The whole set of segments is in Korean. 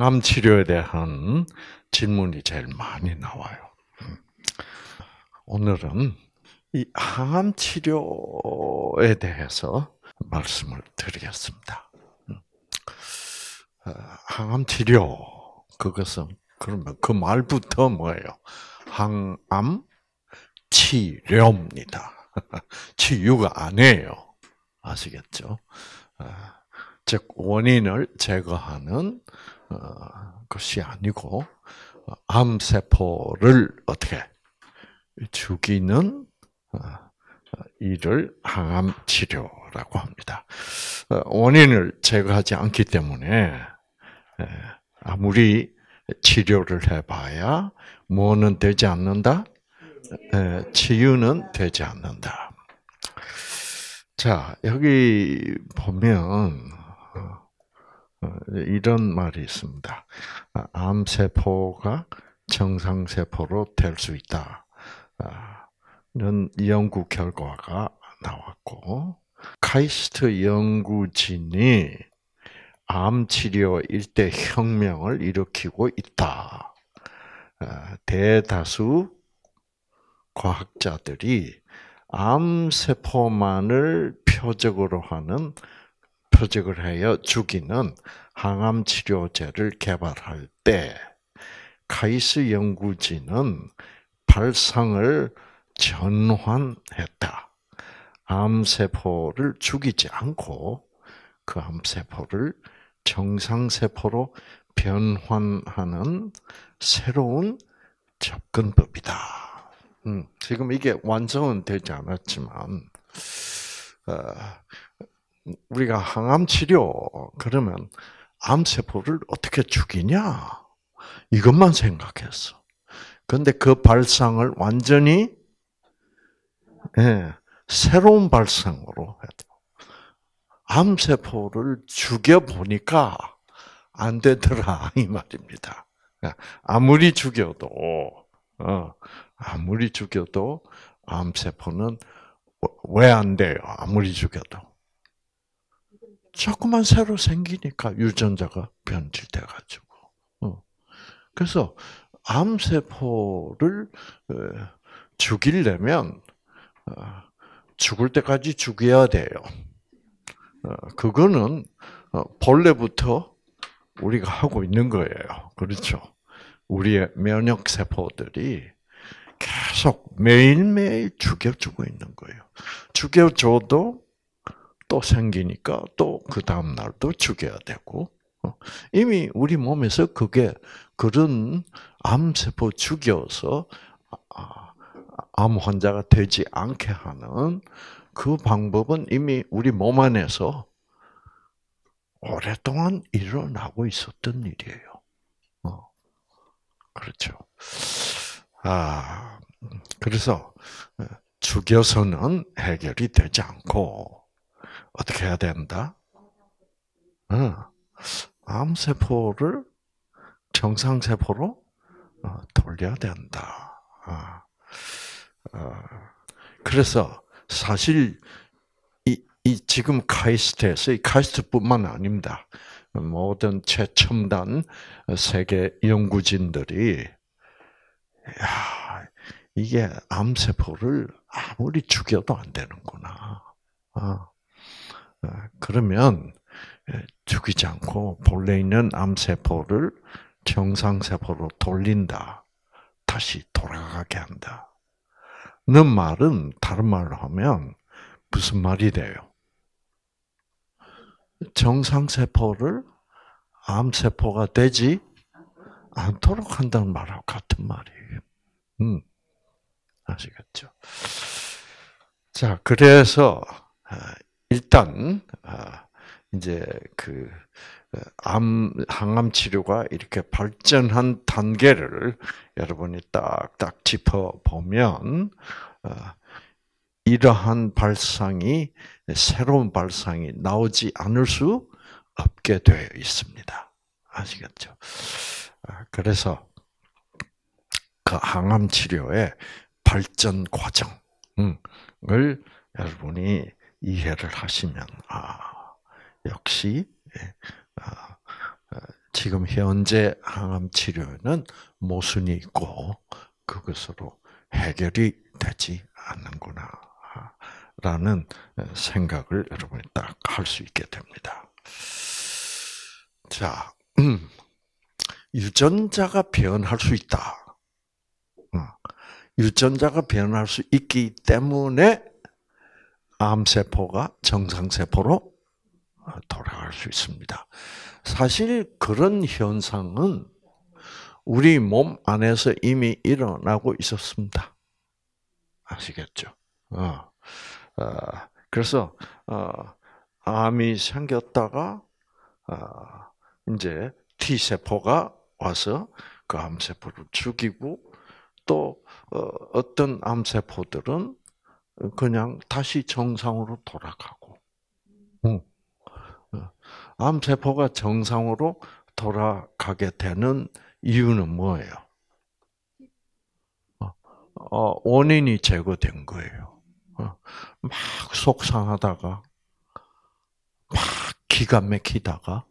항암 치료에 대한 질문이 제일 많이 나와요. 오늘은 이 항암 치료에 대해서 말씀을 드리겠습니다. 아, 항암 치료 그것은 그러면 그 말부터 뭐예요? 항암 치료입니다. 치유가 아니에요. 아시겠죠? 아, 즉 원인을 제거하는 어, 것이 아니고 어, 암세포를 어떻게 죽이는 이를 어, 항암 치료라고 합니다. 원인을 제거하지 않기 때문에 예, 아무리 치료를 해봐야 뭐는 되지 않는다? 예, 치유는 되지 않는다. 자, 여기 보면, 어, 이런 말이 있습니다. 아, 암세포가 정상세포로 될 수 있다. 는 아, 연구 결과가 나왔고, 카이스트 연구진이 암 치료 일대 혁명을 일으키고 있다. 아, 대다수 과학자들이 암세포만을 표적으로 하는 표적을 하여 죽이는 항암 치료제를 개발할 때 카이스 연구진은 발상을 전환했다. 암세포를 죽이지 않고 그 암세포를 정상세포로 변환하는 새로운 접근법이다. 음, 지금 이게 완성은 되지 않았지만, 어, 우리가 항암 치료 그러면 암세포를 어떻게 죽이냐 이것만 생각했어. 근데 그 발상을 완전히 예, 새로운 발상으로 암세포를 죽여 보니까 안 되더라 이 말입니다. 그러니까 아무리 죽여도 어, 아무리 죽여도 암세포는 왜 안 돼요? 아무리 죽여도 자꾸만 새로 생기니까 유전자가 변질돼 가지고. 어. 그래서 암세포를 죽이려면 어, 죽을 때까지 죽여야 돼요. 어, 그거는 본래부터 우리가 하고 있는 거예요. 그렇죠? 우리의 면역 세포들이 계속 매일매일 죽여주고 있는 거예요. 죽여줘도 또 생기니까 또 그 다음 날도 죽여야 되고 어. 이미 우리 몸에서 그게 그런 암세포 죽여서 아, 아, 암 환자가 되지 않게 하는 그 방법은 이미 우리 몸 안에서 오랫동안 일어나고 있었던 일이에요. 어. 그렇죠. 아, 그래서 어, 죽여서는 해결이 되지 않고, 어떻게 해야 된다? 응. 암세포를 정상세포로 어, 돌려야 된다. 아, 아. 그래서 사실 이, 이 지금 카이스트에서 이 카이스트뿐만 아닙니다. 모든 최첨단 세계 연구진들이 야, 이게 암세포를 아무리 죽여도 안 되는구나. 아, 어, 그러면 죽이지 않고 본래 있는 암세포를 정상세포로 돌린다. 다시 돌아가게 한다. 는 말은 다른 말로 하면 무슨 말이 돼요? 정상세포를 암세포가 되지 않도록 한다는 말하고 같은 말이에요. 음, 아시겠죠? 자, 그래서 일단 아, 이제 그 어, 암, 항암 치료가 이렇게 발전한 단계를 여러분이 딱딱 짚어보면, 어, 이러한 발상이, 새로운 발상이 나오지 않을 수 없게 되어 있습니다. 아시겠죠? 아, 그래서, 그 항암 치료의 발전 과정을 음, 여러분이 이해를 하시면 아 역시 예, 아, 아, 지금 현재 항암 치료는 모순이 있고 그것으로 해결이 되지 않는구나. 라는 생각을 여러분이 딱 할 수 있게 됩니다. 자, 음, 유전자가 변할 수 있다. 어, 유전자가 변할 수 있기 때문에 암세포가 정상세포로 돌아갈 수 있습니다. 사실 그런 현상은 우리 몸 안에서 이미 일어나고 있었습니다. 아시겠죠? 어. 어. 그래서 어. 암이 생겼다가 어, 이제 T 세포가 와서 그 암세포를 죽이고 또 어, 떤 암세포들은 그냥 다시 정상으로 돌아가고. 응. 음. 어. 암세포가 정상으로 돌아가게 되는 이유는 뭐예요? 어, 어 원인이 제거된 거예요. 어, 막 속상하다가, 막 기가 막히다가,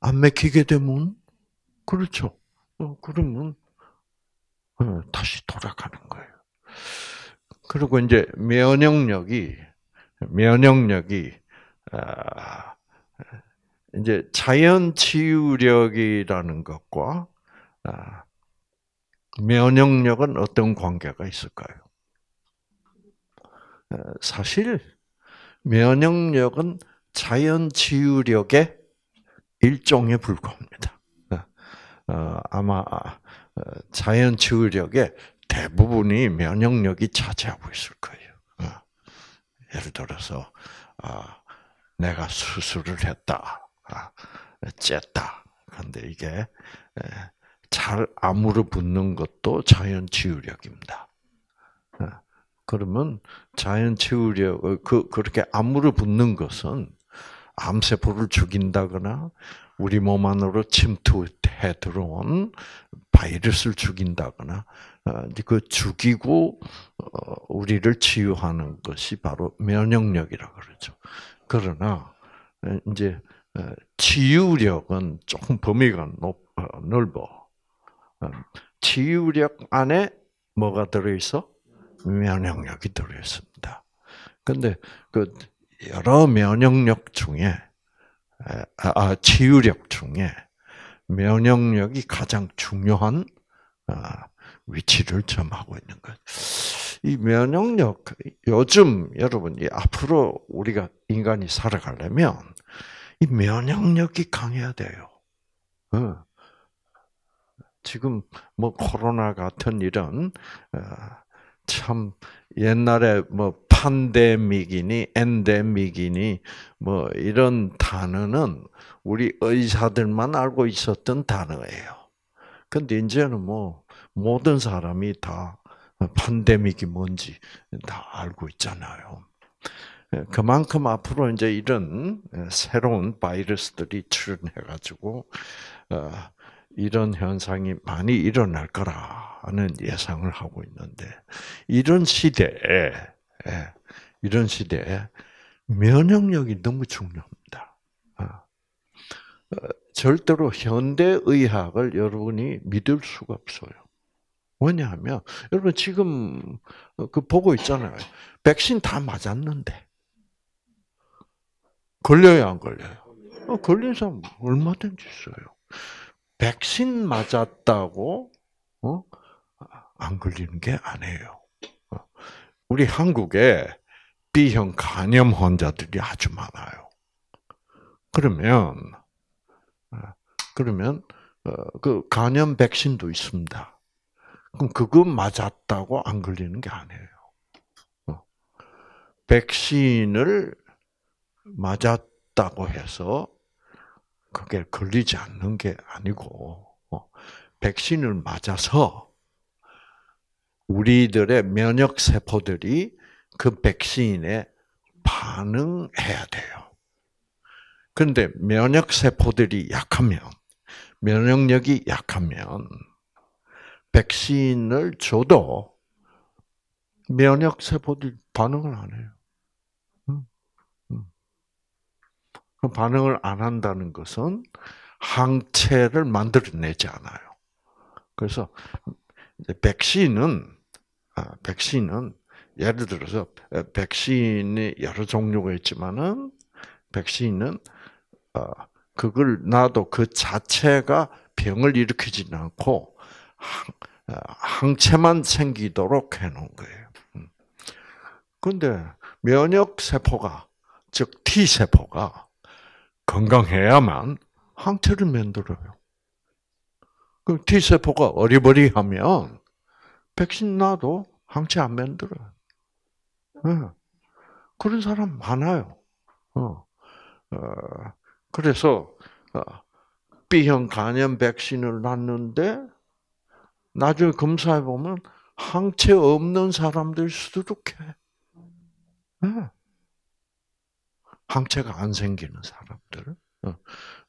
안 막히게 되면, 그렇죠. 어, 그러면, 다시 돌아가는 거예요. 그리고 이제 면역력이 면역력이 아, 이제 자연 치유력이라는 것과 아, 면역력은 어떤 관계가 있을까요? 아, 사실 면역력은 자연 치유력의 일종에 불과합니다. 아마 자연 치유력의 대부분이 면역력이 차지하고 있을 거예요. 어. 예를 들어서 아, 내가 수술을 했다, 쨌다. 아, 그런데 이게 잘 아무르붙는 것도 자연 치유력입니다. 어. 그러면 자연 치유력 어, 그 그렇게 아무르붙는 것은 암세포를 죽인다거나 우리 몸 안으로 침투해 들어온 바이러스를 죽인다거나 아, 그 죽이고 어, 우리를 치유하는 것이 바로 면역력이라 고 그러죠. 그러나 이제 치유력은 조금 범위가 높, 어, 넓어. 어, 치유력 안에 뭐가 들어있어? 면역력이 들어있습니다. 근데 그 여러 면역력 중에 아, 아, 치유력 중에 면역력이 가장 중요한 아, 위치를 점하고 있는 것. 이 면역력, 요즘 여러분, 이 앞으로 우리가 인간이 살아가려면 이 면역력이 강해야 돼요. 어. 지금 뭐 코로나 같은 일은 어, 참 옛날에 뭐 판데믹이니 엔데믹이니 뭐 이런 단어는 우리 의사들만 알고 있었던 단어예요. 근데 이제는 뭐 모든 사람이 다 팬데믹이 뭔지 다 알고 있잖아요. 예, 그만큼 앞으로 이제 이런 예, 새로운 바이러스들이 출현해가지고 어, 이런 현상이 많이 일어날 거라는 예상을 하고 있는데 이런 시대에 예, 이런 시대에 면역력이 너무 중요합니다. 어, 어, 절대로 현대 의학을 여러분이 믿을 수가 없어요. 왜냐하면 여러분 지금 어, 그 보고 있잖아요. 백신 다 맞았는데 걸려요 안 걸려요? 어, 걸린 사람 얼마든지 있어요. 백신 맞았다고 어? 안 걸리는 게 아니에요. 어, 우리 한국에 B형 간염 환자들이 아주 많아요. 그러면 그러면 그 간염 백신도 있습니다. 그럼 그거 맞았다고 안 걸리는 게 아니에요. 어. 백신을 맞았다고 해서 그게 걸리지 않는 게 아니고 어. 백신을 맞아서 우리들의 면역 세포들이 그 백신에 반응해야 돼요. 그런데 면역 세포들이 약하면 면역력이 약하면 백신을 줘도 면역 세포들이 반응을 안 해요. 음, 음. 그 반응을 안 한다는 것은 항체를 만들어내지 않아요. 그래서 백신은 아, 백신은 예를 들어서 백신이 여러 종류가 있지만은 백신은 어, 그걸 나도 그 자체가 병을 일으키지는 않고 항체만 생기도록 해놓은 거예요. 음. 근데 면역 세포가 즉 T 세포가 건강해야만 항체를 만들어요. 그 T 세포가 어리버리하면 백신 나도 항체 안 만들어. 네. 예. 그런 사람 많아요. 어. 어. 그래서 어, B형 간염 백신을 놨는데 나중에 검사해 보면 항체 없는 사람들 수두룩해. 항체가 안 생기는 사람들.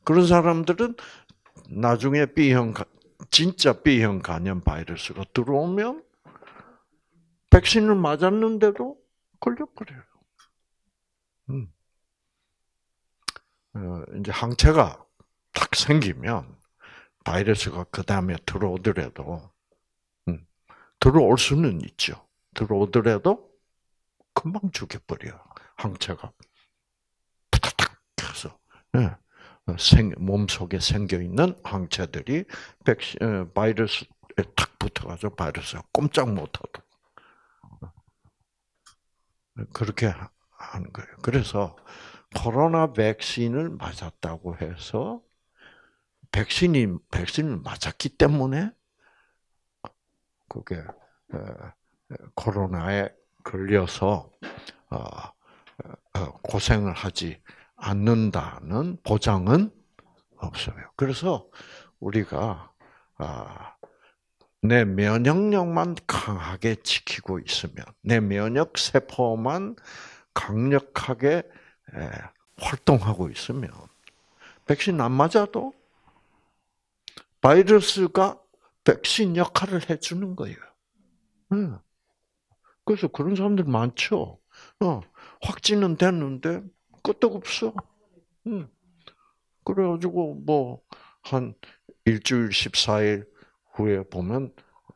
그런 사람들은 나중에 B형 진짜 B형 간염 바이러스가 들어오면 백신을 맞았는데도 걸려버려요. 어, 이제 항체가 탁 생기면 바이러스가 그 다음에 들어오더라도 들어올 수는 있죠. 들어오더라도 금방 죽여버려 항체가 푸탁탁 해서 네. 어, 생, 몸속에 생겨있는 항체들이 백시, 어, 바이러스에 탁 붙어가지고 바이러스가 꼼짝 못하도 네, 그렇게 하는 거예요. 그래서 코로나 백신을 맞았다고 해서 백신이 백신을 맞았기 때문에 그게 코로나에 걸려서 어, 어, 고생을 하지 않는다는 보장은 없어요. 그래서 우리가 아, 내 면역력만 강하게 지키고 있으면 내 면역 세포만 강력하게 활동하고 있으면 백신 안 맞아도 바이러스가 백신 역할을 해주는 거예요. 네. 그래서 그런 사람들 많죠. 어, 확진은 됐는데 끝도 없어. 응. 그래가지고 뭐한 일주일 14일 후에 보면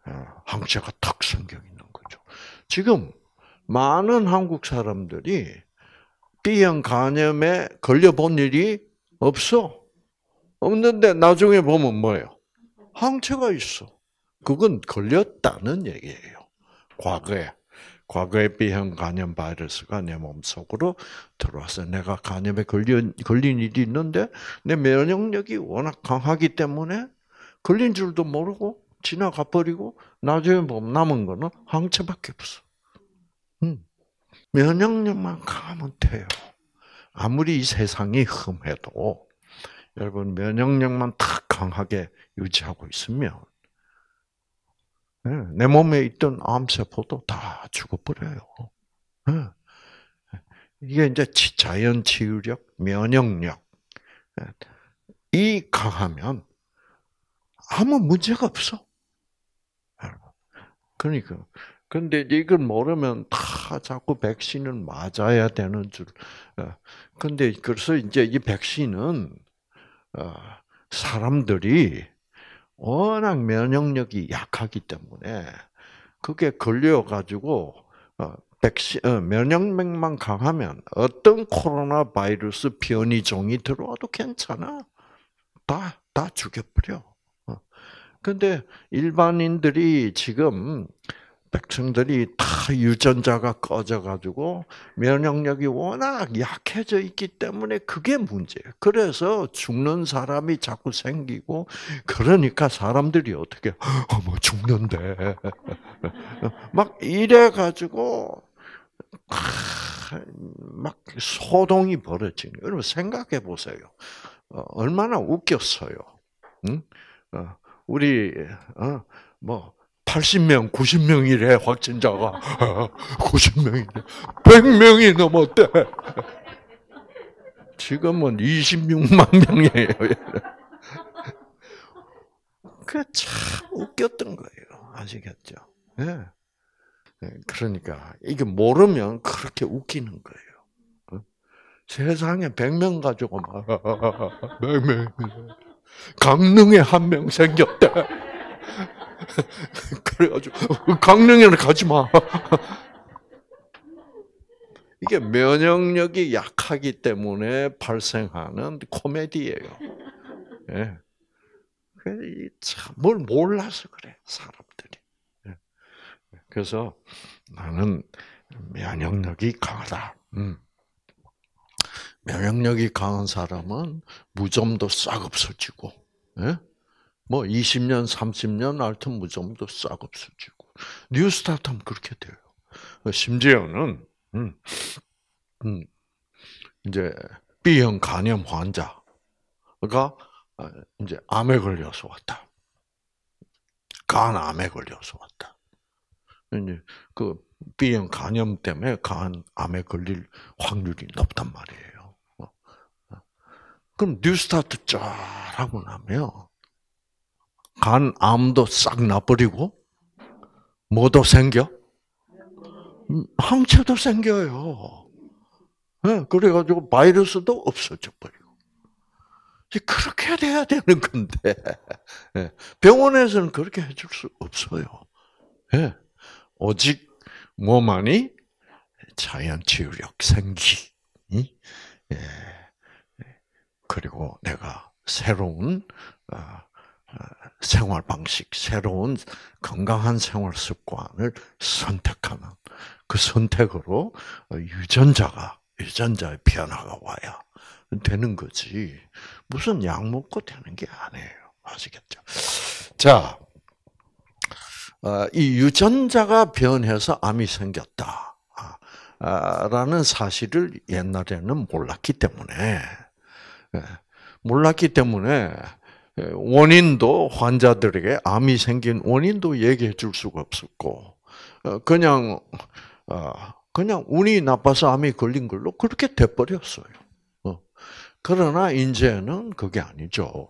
아, 항체가 탁 생겨 있는 거죠. 지금 많은 한국 사람들이 B형 간염에 걸려본 일이 없어. 없는데 나중에 보면 뭐예요? 항체가 있어. 그건 걸렸다는 얘기예요. 과거에. 과거에 B형 간염 바이러스가 내 몸속으로 들어와서 내가 간염에 걸린, 걸린 일이 있는데 내 면역력이 워낙 강하기 때문에 걸린 줄도 모르고 지나가 버리고 나중에 보 남은 거는 항체밖에 없어. 음. 면역력만 강하면 돼요. 아무리 이 세상이 흠해도 여러분 면역력만 탁 강하게 유지하고 있으면 예, 내 몸에 있던 암세포도 다 죽어버려요. 예. 이게 이제 자연 치유력, 면역력 예. 이 강하면 아무 문제가 없어. 그러니까 근데 이걸 모르면 다 자꾸 백신을 맞아야 되는 줄. 근데 그래서 이제 이 백신은 어, 사람들이 워낙 면역력이 약하기 때문에 그게 걸려가지고 어, 백신, 어, 면역력만 강하면 어떤 코로나 바이러스 변이종이 들어와도 괜찮아. 다, 다 죽여버려. 근데 일반인들이 지금 백성들이 다 유전자가 꺼져가지고 면역력이 워낙 약해져 있기 때문에 그게 문제예요. 그래서 죽는 사람이 자꾸 생기고 그러니까 사람들이 어떻게 어머 죽는데 막 이래가지고 아, 막 소동이 벌어지는 여러분 생각해 보세요. 어, 얼마나 웃겼어요. 응? 어, 우리 어, 뭐 80명, 90명이래, 확진자가. 90명이래. 100명이 넘었대. 지금은 26만 명이에요. 그게 참 웃겼던 거예요. 아시겠죠? 예. 예. 그러니까, 이게 모르면 그렇게 웃기는 거예요. 어? 세상에 100명 가지고 막, 100명. 강릉에 한 명 생겼대. 그래가지고 강릉에는 가지 마. 이게 면역력이 약하기 때문에 발생하는 코미디예요. 예. 뭘 몰라서 그래 사람들이. 예. 그래서 나는 면역력이 강하다. 음. 면역력이 강한 사람은 무좀도 싹 없어지고. 예? 뭐 20년, 30년 알트무좀도 뭐 싹없어 지고. 뉴스타트하면 그렇게 돼요. 심지어는, 음, 음, 이제 B형 간염 환자가 아, 이제 암에 걸려서 왔다. 간암에 걸려서 왔다. 이제 그 B형 간염 때문에 간암에 걸릴 확률이 높단 말이에요. 어, 어. 그럼 뉴스타트 쫙 하고 나면 간 암도 싹 나버리고 뭐도 생겨? 항체도 생겨요. 예, 그래가지고 바이러스도 없어져 버리고. 그렇게 돼야 되는 건데 예, 병원에서는 그렇게 해줄 수 없어요. 예, 오직 뭐만이 자연치유력 생기. 그리고 내가 새로운 아, 생활 방식, 새로운 건강한 생활 습관을 선택하는 그 선택으로 유전자가 유전자의 변화가 와야 되는 거지. 무슨 약 먹고 되는 게 아니에요. 아시겠죠? 자, 어, 이 유전자가 변해서 암이 생겼다. 아, 라는 사실을 옛날에는 몰랐기 때문에, 예, 몰랐기 때문에, 예, 원인도 환자들에게 암이 생긴 원인도 얘기해 줄 수가 없었고 어, 그냥 어, 그냥 운이 나빠서 암이 걸린 걸로 그렇게 돼 버렸어요. 어, 그러나 이제는 그게 아니죠.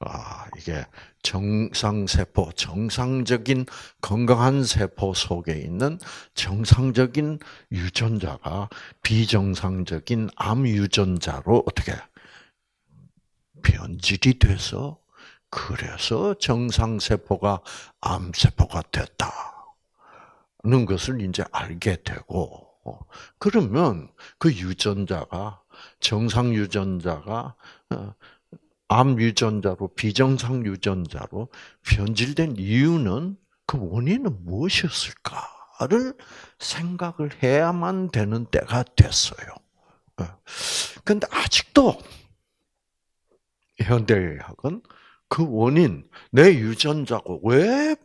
아, 이게 정상세포, 정상적인 건강한 세포 속에 있는 정상적인 유전자가 비정상적인 암 유전자로 어떻게 변질이 돼서 그래서 정상세포가 암세포가 됐다는 것을 이제 알게 되고 어, 그러면 그 유전자가 정상 유전자가 어, 암 유전자로 비정상 유전자로 변질된 이유는 그 원인은 무엇이었을까를 생각을 해야만 되는 때가 됐어요. 어, 근데 아직도 현대의학은 그 원인, 내 유전자고, 왜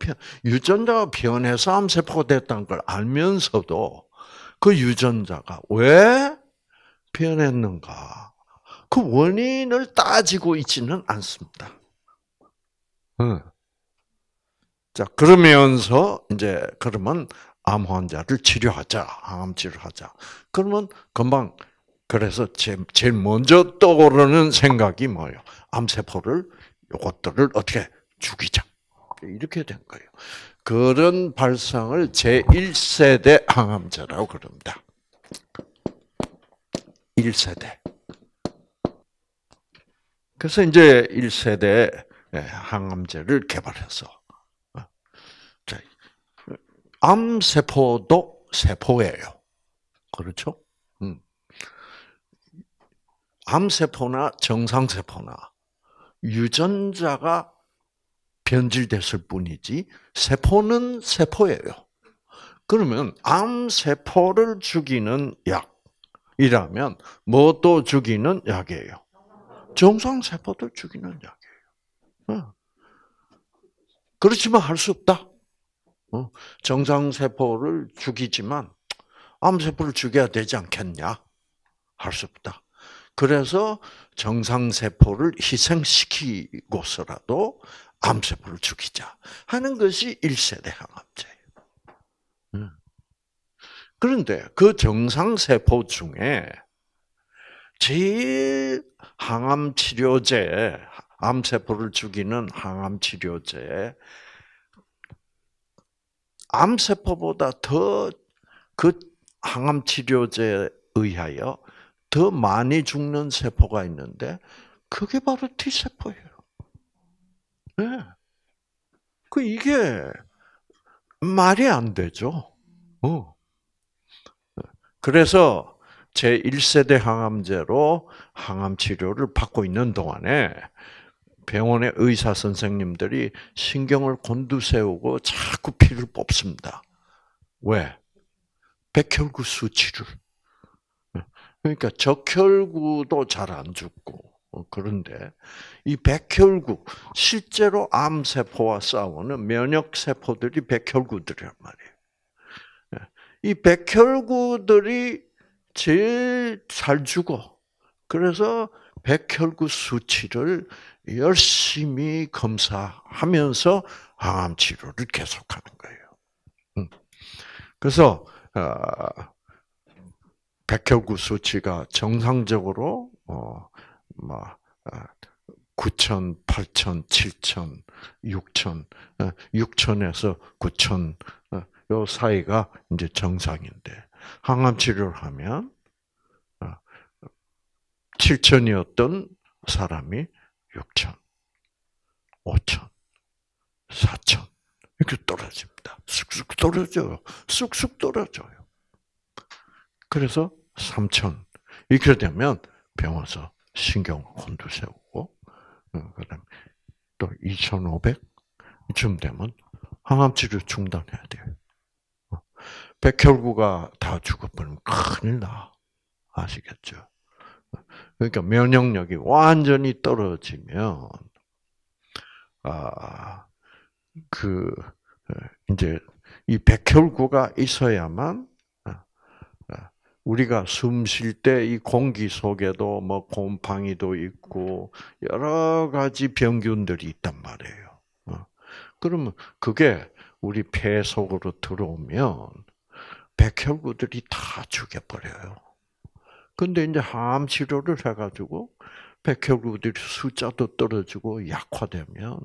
유전자가 변해서 암세포가 됐다는 걸 알면서도 그 유전자가 왜 변했는가. 그 원인을 따지고 있지는 않습니다. 자, 그러면서 이제 그러면 암 환자를 치료하자, 암 치료하자. 그러면 금방 그래서 제일 먼저 떠오르는 생각이 뭐예요? 암세포를 요것들을 어떻게 죽이자. 이렇게 된 거예요. 그런 발상을 제1세대 항암제라고 그럽니다. 1세대. 그래서 이제 1세대 예, 항암제를 개발해서 어, 암 세포도 세포예요. 그렇죠? 음. 암 세포나 정상 세포나 유전자가 변질됐을 뿐이지 세포는 세포예요. 그러면 암 세포를 죽이는 약이라면 뭐도 죽이는 약이에요. 정상 세포도 죽이는 약이에요. 어. 그렇지만 할 수 없다. 어. 정상 세포를 죽이지만 암 세포를 죽여야 되지 않겠냐? 할 수 없다. 그래서 정상세포를 희생시키고서라도 암세포를 죽이자 하는 것이 1세대 항암제예요. 음. 그런데 그 정상세포 중에 제일 항암 치료제, 암세포를 죽이는 항암 치료제, 암세포보다 더 그 항암 치료제에 의하여 더 많이 죽는 세포가 있는데 그게 바로 T 세포예요. 네. 그 이게 말이 안 되죠. 어. 그래서 제 1세대 항암제로 항암 치료를 받고 있는 동안에 병원의 의사 선생님들이 신경을 곤두세우고 자꾸 피를 뽑습니다. 왜? 백혈구 수치를 그러니까 적혈구도 잘 안 죽고 어, 그런데 이 백혈구 실제로 암 세포와 싸우는 면역 세포들이 백혈구들이란 말이에요. 예. 이 백혈구들이 제일 잘 죽어. 그래서 백혈구 수치를 열심히 검사하면서 항암 치료를 계속하는 거예요. 음. 그래서 아, 백혈구 수치가 정상적으로 어막 9천, 뭐, 아, 8천, 7천, 6천, 6천에서 어, 9천 어, 요 사이가 이제 정상인데 항암 치료를 하면 7천이었던 어, 사람이 6천, 5천, 4천 이렇게 떨어집니다. 쑥쑥 떨어져요. 쑥쑥 떨어져요. 그래서 3천 이렇게 되면 병원에서 신경 곤두세우고 어, 그다음 에또2,500 이쯤 되면 항암 치료 중단해야 돼요. 어, 백혈구가 다 죽어버리면 큰일 나. 아시겠죠? 어, 그러니까 면역력이 완전히 떨어지면 아 그 이제 이 백혈구가 있어야만 우리가 숨 쉴 때 이 공기 속에도 뭐 곰팡이도 있고 여러 가지 병균들이 있단 말이에요. 어. 그러면 그게 우리 폐 속으로 들어오면 백혈구들이 다 죽여버려요. 근데 이제 항암 치료를 해가지고 백혈구들 숫자도 떨어지고 약화되면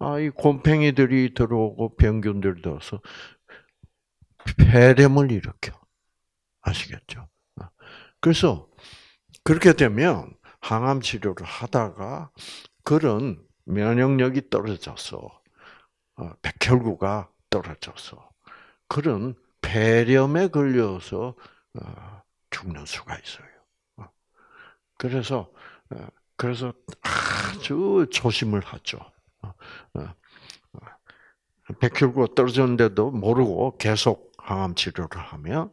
아이 곰팡이들이 들어오고 병균들이 들서 폐렴을 일으켜. 아시겠죠? 아. 그래서 그렇게 되면 항암 치료를 하다가 그런 면역력이 떨어져서 어, 백혈구가 떨어져서 그런 폐렴에 걸려서 어, 죽는 수가 있어요. 어. 그래서 그래서 아주 조심을 하죠. 백혈구가 떨어졌는데도 모르고 계속 항암 치료를 하면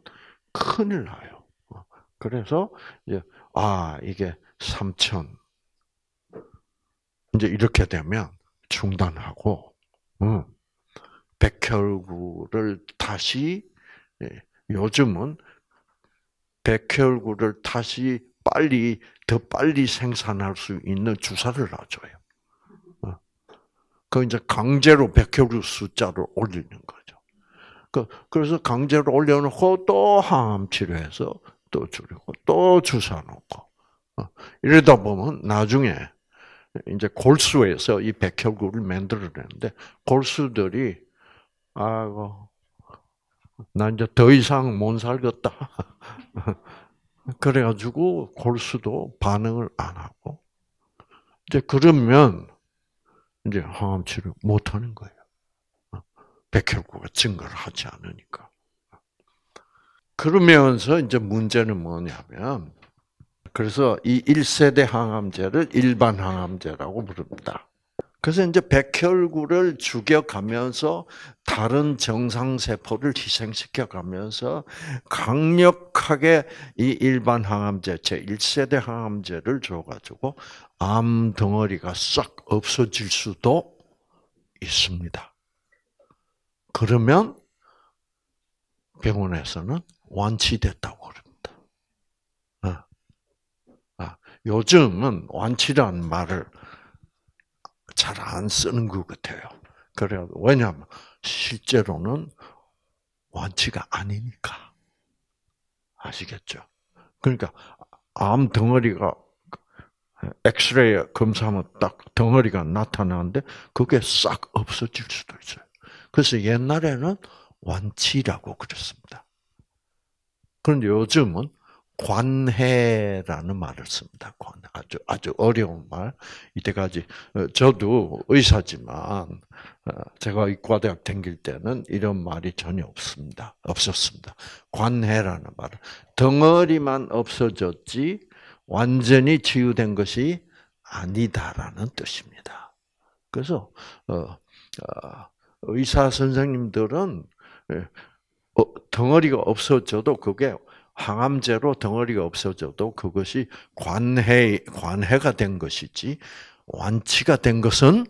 큰일 나요. 어, 그래서 이제 아 이게 삼천 이제 이렇게 되면 중단하고 어, 백혈구를 다시 예, 요즘은 백혈구를 다시 빨리 더 빨리 생산할 수 있는 주사를 놔줘요. 어, 그 이제 강제로 백혈구 숫자를 올리는 거죠. 그러니까 그래서 강제로 올려놓고 또 항암 치료해서 또 줄이고 또 주사 놓고 어, 이러다 보면 나중에 이제 골수에서 이 백혈구를 만들어내는데 골수들이 아이고 나 이제 더 이상 못 살겠다 그래가지고 골수도 반응을 안 하고 이제 그러면 이제 항암 치료 못 하는 거예요. 백혈구가 증가를 하지 않으니까. 그러면서 이제 문제는 뭐냐면, 그래서 이 1세대 항암제를 일반 항암제라고 부릅니다. 그래서 이제 백혈구를 죽여가면서 다른 정상세포를 희생시켜가면서 강력하게 이 일반 항암제, 제1세대 항암제를 줘가지고 암 덩어리가 싹 없어질 수도 있습니다. 그러면 병원에서는 완치됐다고 그럽니다. 아, 아 요즘은 완치란 말을 잘 안 쓰는 것 같아요. 그래 왜냐하면 실제로는 완치가 아니니까. 아시겠죠? 그러니까 암 덩어리가 엑스레이 검사하면 딱 덩어리가 나타나는데 그게 싹 없어질 수도 있어요. 그래서 옛날에는 완치라고 그랬습니다. 그런데 요즘은 관해라는 말을 씁니다. 관 아주 아주 어려운 말. 이때까지 어, 저도 의사지만 어, 제가 의과대학 다길 때는 이런 말이 전혀 없습니다. 없었습니다. 관해라는 말은 덩어리만 없어졌지 완전히 치유된 것이 아니다라는 뜻입니다. 그래서 어, 어, 의사 선생님들은 예, 어, 덩어리가 없어져도 그게 항암제로 덩어리가 없어져도 그것이 관해 관해가 된 것이지 완치가 된 것은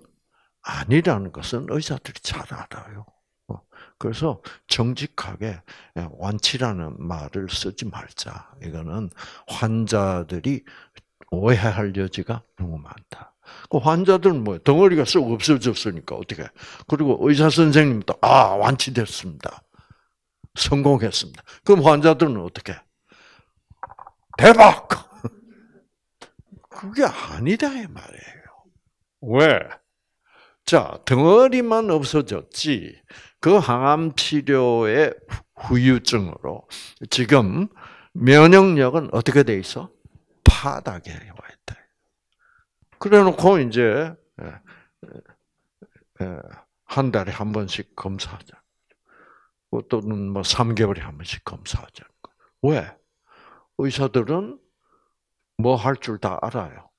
아니라는 것은 의사들이 잘 알아요. 어, 그래서 정직하게 예, 완치라는 말을 쓰지 말자. 이거는 환자들이 오해할 여지가 너무 많다. 그 환자들은 뭐 덩어리가 쑥 없어졌으니까 어떻게? 그리고 의사 선생님도 아 완치됐습니다. 성공했습니다. 그럼 환자들은 어떻게? 대박! 그게 아니다 이 말이에요. 왜? 자 덩어리만 없어졌지 그 항암 치료의 후유증으로 지금 면역력은 어떻게 돼 있어? 파닥에 와 그래놓고 이제 예, 예, 예, 한 달에 한 번씩 검사하자. 뭐 또는 뭐 3개월에 한 번씩 검사하자. 왜? 의사들은 뭐 할 줄 다 알아요.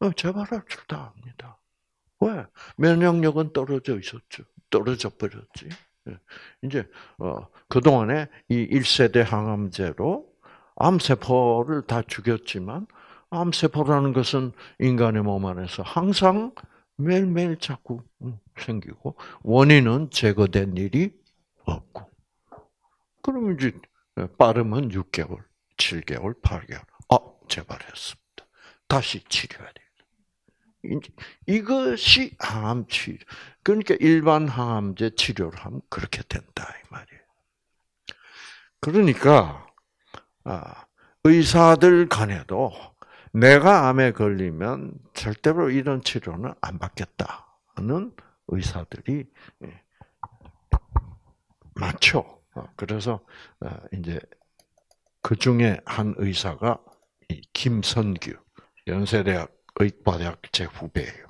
어, 제발 할 줄 다 압니다. 왜? 면역력은 떨어져 있었죠. 떨어져 버렸지. 이제 어, 그동안에 이 1세대 항암제로 암세포를 다 죽였지만 암세포라는 것은 인간의 몸 안에서 항상 매일매일 자꾸 음, 생기고 원인은 제거된 일이 없고 그럼 이제 예, 빠르면 6개월, 7개월, 8개월. 아, 재발했습니다. 다시 치료해야 돼요. 이것이 항암 치료. 그러니까 일반 항암제 치료를 하면 그렇게 된다 이 말이에요. 그러니까 아, 의사들 간에도 내가 암에 걸리면 절대로 이런 치료는 안 받겠다는 의사들이 예, 많죠. 어, 그래서 어, 이제 그 중에 한 의사가 김선규 연세대학 의과대학 제 후배예요.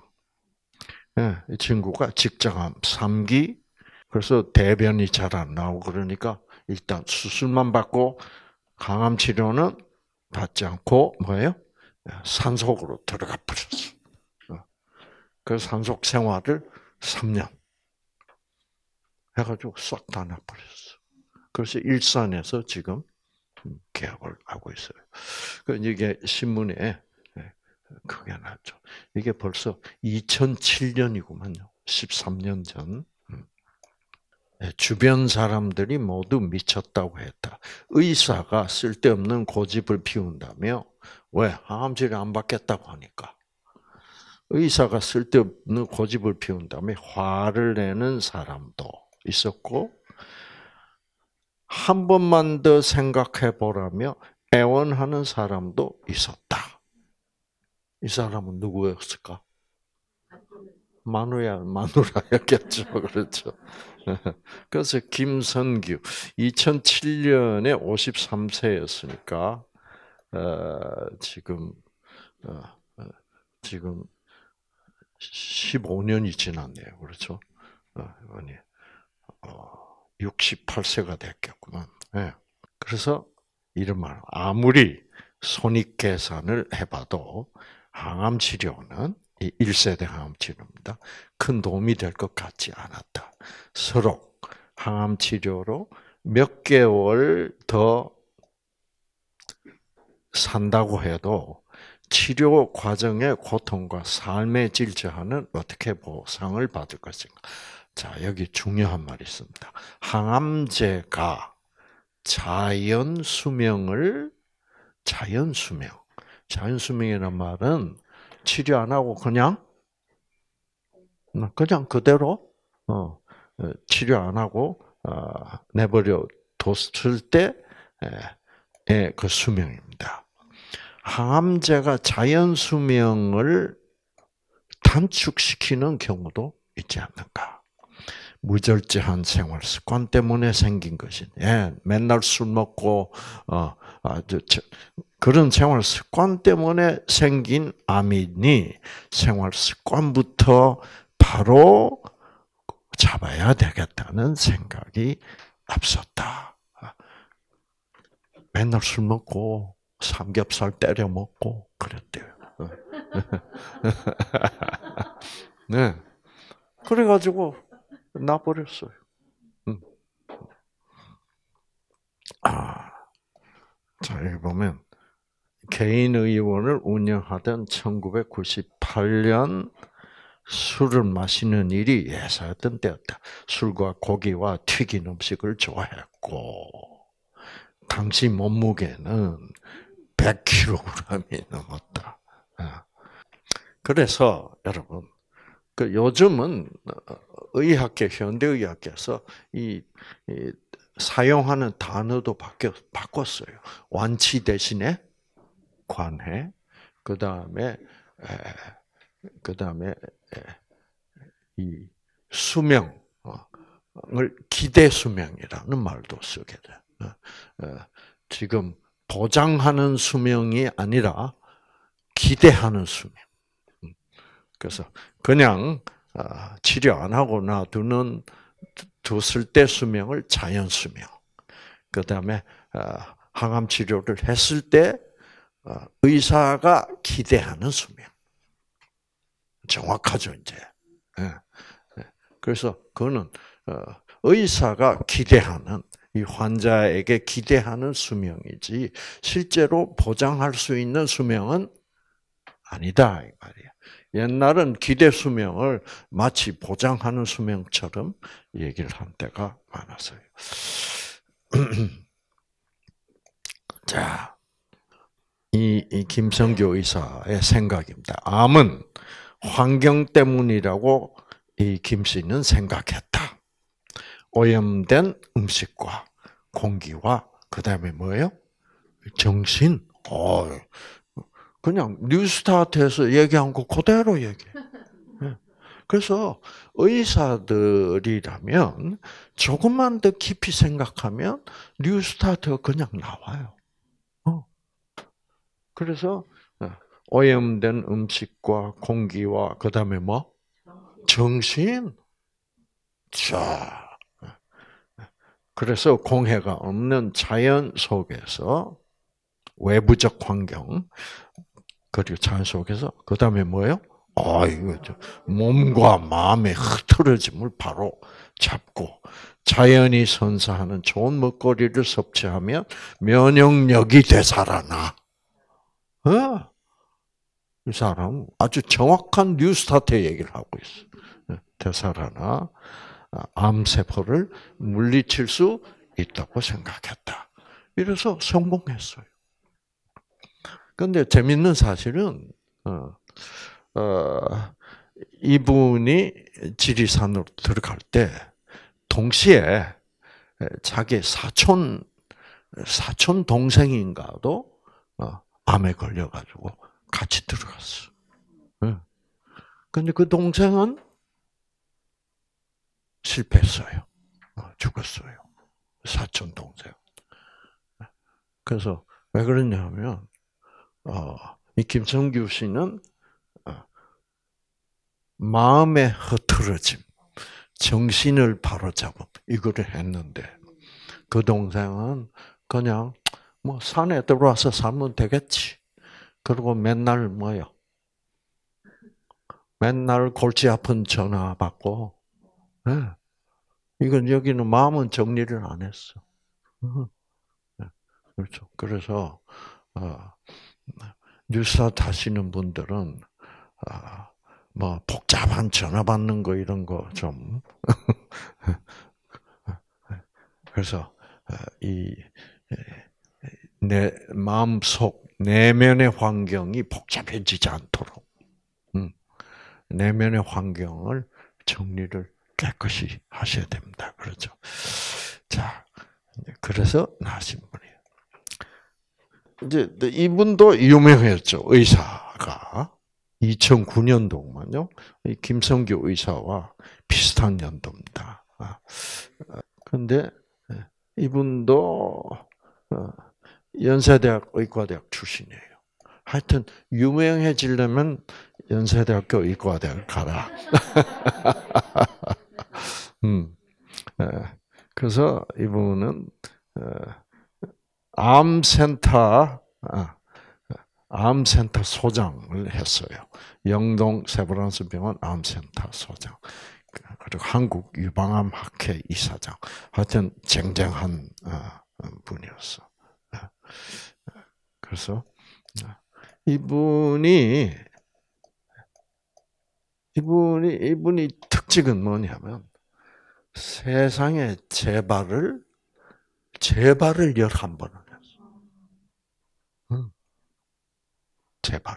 예, 이 친구가 직장암 3기 그래서 대변이 잘 안 나오고 그러니까 일단 수술만 받고 강암 치료는 받지 않고 뭐예요? 산속으로 들어가 버렸어. 그 산속 생활을 3년 해가지고 싹다 나버렸어. 그래서 일산에서 지금 개업을 하고 있어요. 그 이게 신문에 크게 예, 났죠. 이게 벌써 2007년이구만요. 13년 전. 예, 주변 사람들이 모두 미쳤다고 했다. 의사가 쓸데없는 고집을 피운다며 왜 항암제를 안 받겠다고 하니까 의사가 쓸데없는 고집을 피운다며 화를 내는 사람도 있었고 한 번만 더 생각해 보라며 애원하는 사람도 있었다. 이 사람은 누구였을까? 마누야, 마누라였겠죠. 그렇죠. 그래서 김선규, 2007년에 53세였으니까, 어, 지금, 어, 어 지금 15년이 지났네요. 그렇죠? 어, 아니, 어, 68세가 됐겠구만. 네. 그래서 이런 말, 아무리 손익 계산을 해봐도 항암 치료는 1세대 항암치료입니다. 큰 도움이 될 것 같지 않았다. 서로 항암치료로 몇 개월 더 산다고 해도 치료 과정의 고통과 삶의 질저하는 어떻게 보상을 받을 것인가. 자, 여기 중요한 말이 있습니다. 항암제가 자연 수명을, 자연 수명. 자연 수명이라 말은 치료 안 하고 그냥 어, 그냥 그대로 어, 어, 치료 안 하고 어, 내버려 뒀을 때의 예, 그 수명입니다. 항암제가 자연 수명을 단축시키는 경우도 있지 않는가. 무절제한 생활 습관 때문에 생긴 것인. 예, 맨날 술 먹고 어, 아, 그런 생활 습관 때문에 생긴 암이니 생활 습관부터 바로 잡아야 되겠다는 생각이 앞섰다. 맨날 술 먹고 삼겹살 때려 먹고 그랬대요. 네. 그래가지고 나버렸어요. 자, 여기 보면 개인 의원을 운영하던 1998년 술을 마시는 일이 예사였던 때였다. 술과 고기와 튀긴 음식을 좋아했고 당시 몸무게는 100kg이 넘었다. 아. 그래서 여러분 그 요즘은 어, 의학계 현대의학계에서 이, 이 사용하는 단어도 바뀌, 바꿨어요. 완치 대신에 관해, 그 다음에, 그 다음에, 이 수명을 어, 기대 수명이라는 말도 쓰게 돼. 어, 어, 지금 보장하는 수명이 아니라 기대하는 수명. 음. 그래서 그냥 치료 안 하고 놔두는 두슬 때 수명을 자연 수명. 그 다음에 어, 항암 치료를 했을 때 어, 의사가 기대하는 수명. 정확하죠 이제. 예. 예. 그래서 그거는 어, 의사가 기대하는 이 환자에게 기대하는 수명이지 실제로 보장할 수 있는 수명은 아니다 이 말이야. 옛날은 기대 수명을 마치 보장하는 수명처럼 얘기를 한 때가 많았어요. 자, 이, 이 김성교 의사의 생각입니다. 암은 환경 때문이라고 이김 씨는 생각했다. 오염된 음식과 공기와 그 다음에 뭐예요? 정신. 어, 그냥 뉴스타트에서 얘기한 거 그대로 얘기해. 예. 그래서 의사들이라면 조금만 더 깊이 생각하면 뉴스타트가 그냥 나와요. 어. 그래서 예, 오염된 음식과 공기와 그 다음에 뭐 정신. 자. 예. 그래서 공해가 없는 자연 속에서 외부적 환경, 그리고 자연 속에서 그 다음에 뭐예요? 아 이거 몸과 마음의 흐트러짐을 바로 잡고 자연이 선사하는 좋은 먹거리를 섭취하면 면역력이 되살아나. 어? 이 사람 아주 정확한 뉴스타트 얘기를 하고 있어. 어, 되살아나 아, 암세포를 물리칠 수 있다고 생각했다. 이래서 성공했어요. 근데 재밌는 사실은 어, 어, 이분이 지리산으로 들어갈 때 동시에 자기 사촌 사촌 동생인가도 어, 암에 걸려가지고 같이 들어갔어. 응. 예. 근데 그 동생은 실패했어요. 어, 죽었어요. 사촌 동생. 예. 그래서 왜 그러냐면 어, 이 김성규 씨는 어, 마음의 흐트러짐, 정신을 바로잡음 이거를 했는데 그 동생은 그냥 뭐 산에 들어와서 살면 되겠지. 그리고 맨날 뭐요? 맨날 골치 아픈 전화 받고, 네. 이건 여기는 마음은 정리를 안 했어. 예. 그렇죠. 그래서 어, 뉴스타 타시는 분들은 아, 뭐 복잡한 전화 받는 거 이런 거 좀 그래서 아, 이내 마음 속 내면의 환경이 복잡해지지 않도록 음, 내면의 환경을 정리를 깨끗이 하셔야 됩니다. 그렇죠? 자, 그래서 나신 분이 이제 네, 이분도 유명했죠 의사가 2009년도만요 김성규 의사와 비슷한 연도입니다. 그런데 아, 아, 예, 이분도 어, 연세대학 의과대학 출신이에요. 하여튼 유명해지려면 연세대학교 의과대학 가라. 음. 예, 그래서 이분은 어, 암센터 아, 암센터 소장을 했어요. 영동 세브란스 병원 암센터 소장. 그리고 한국 유방암 학회 이사장. 하여튼 쟁쟁한 아, 분이었어. 아, 그래서 이분이 이분이 이분이 특징은 뭐냐면 세상의 재발을 재발을 열한 번은 제발.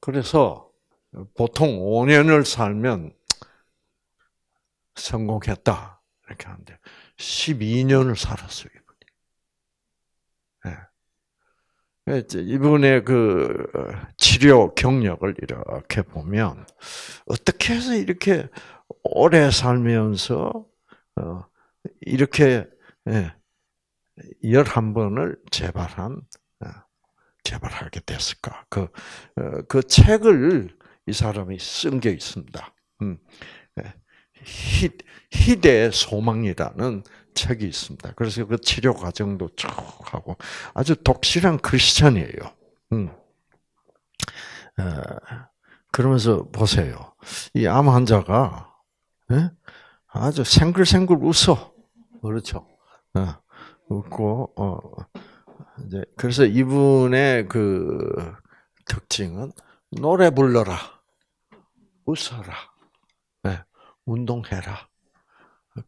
그래서 보통 5년을 살면 성공했다 이렇게 하는데 12년을 살았어요 이분이. 네. 이분의 그 치료 경력을 이렇게 보면 어떻게 해서 이렇게 오래 살면서 어, 이렇게 11번을 예, 재발한 제발하게 됐을까? 그, 어, 그 책을 이 사람이 쓴 게 있습니다. 음. 희대의 예, 소망이라는 책이 있습니다. 그래서 그 치료 과정도 쭉 하고 아주 독실한 크리스찬이에요. 음, 어, 그러면서 보세요. 이 암 환자가 예? 아주 생글생글 웃어. 그렇죠. 어, 웃고 이제 그래서 이분의 그 특징은 노래 불러라, 웃어라, 네. 운동해라,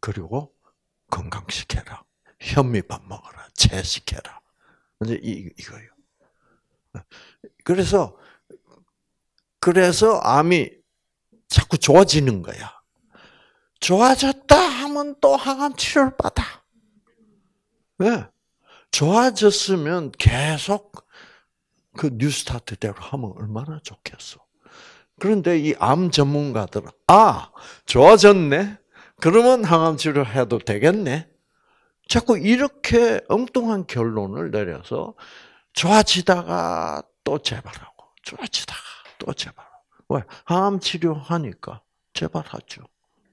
그리고 건강시켜라, 현미밥 먹어라, 채식해라. 이제 이, 이거예요. 그래서 그래서 암이 자꾸 좋아지는 거야. 좋아졌다 하면 또 항암 치료를 받아. 왜? 네. 좋아졌으면 계속 그 뉴스타트대로 하면 얼마나 좋겠어. 그런데 이 암 전문가들은 아 좋아졌네. 그러면 항암 치료 해도 되겠네. 자꾸 이렇게 엉뚱한 결론을 내려서 좋아지다가 또 재발하고 좋아지다가 또 재발하고 왜 항암 치료하니까 재발하죠.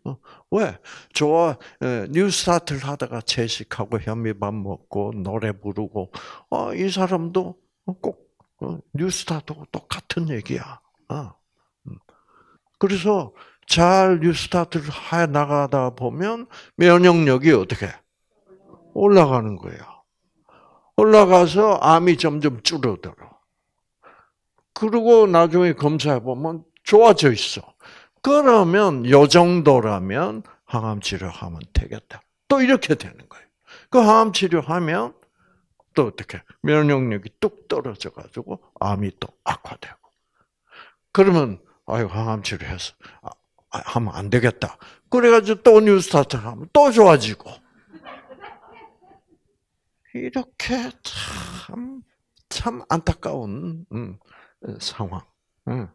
어? 왜? 좋아, 예, 뉴 스타트를 하다가 채식하고 현미밥 먹고 노래 부르고, 어, 이 사람도 꼭뉴 어, 스타트하고 똑같은 얘기야. 어. 음. 그래서 잘뉴 스타트를 해 나가다 보면 면역력이 어떻게? 올라가는 거예요. 올라가서 암이 점점 줄어들어. 그리고 나중에 검사해보면 좋아져 있어. 그러면 요 정도라면 항암 치료하면 되겠다. 또 이렇게 되는 거예요. 그 항암 치료하면 또 어떻게 면역력이 뚝 떨어져 가지고 암이 또 악화되고. 그러면 아유 항암 치료해서 아, 아, 하면 안 되겠다. 그래가지고 또 뉴스타트 하면 또 좋아지고. 이렇게 참, 참 안타까운, 음, 상황이었어요. 음,